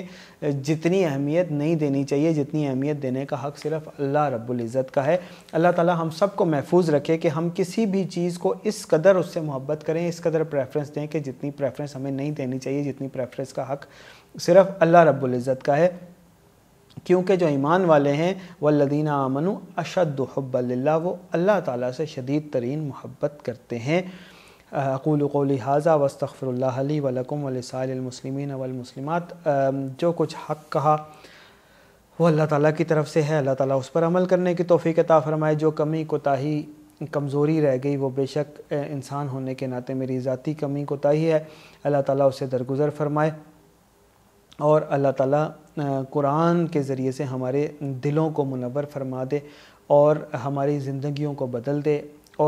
जितनी अहमियत नहीं देनी चाहिए जितनी अहमियत देने का हक़ सिर्फ़ अल्लाह रब्बुल इज़्ज़त का है अल्लाह ताला हम सबको को महफूज रखे कि हम किसी भी चीज़ को इस कदर उससे मोहब्बत करें इस कदर प्रेफरेंस दें कि जितनी प्रेफरेंस हमें नहीं देनी चाहिए जितनी प्रेफरेंस का हक़ सिर्फ़ अल्लाह रब्बुल इज़्ज़त का है क्योंकि जो ईमान वाले हैं वल्लदीन आमनु अशद हब्बल्ला वो अल्लाह ताला से शदीद तरीन मोहब्बत करते हैं अकूल कौल हाजा वस्तफ़रली वलकम वसाइलमसलिमिन वलमसलिमत जो कुछ हक कहा वो अल्लाह ताली की तरफ से है अल्लाह ताली उस पर अमल करने की तोफ़ी अता फ़रमाए जो कमी कोताही कमज़ोरी रह गई वो बेशक इंसान होने के नाते मेरी ज़ाती कमी कोताही है अल्लाह ताली उसे दरगुजर फरमाए और अल्लाह ताली कुरान के ज़रिए से हमारे दिलों को मुनवर फरमा दे और हमारी ज़िंदगी को बदल दे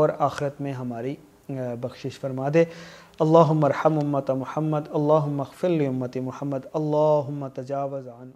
और आखरत में हमारी बख्शिश फरमा दे अल्लाह मरहम उम्मत महमद अल्लाह मखफ़िल उम्मत महमद अल्लाह तजावज़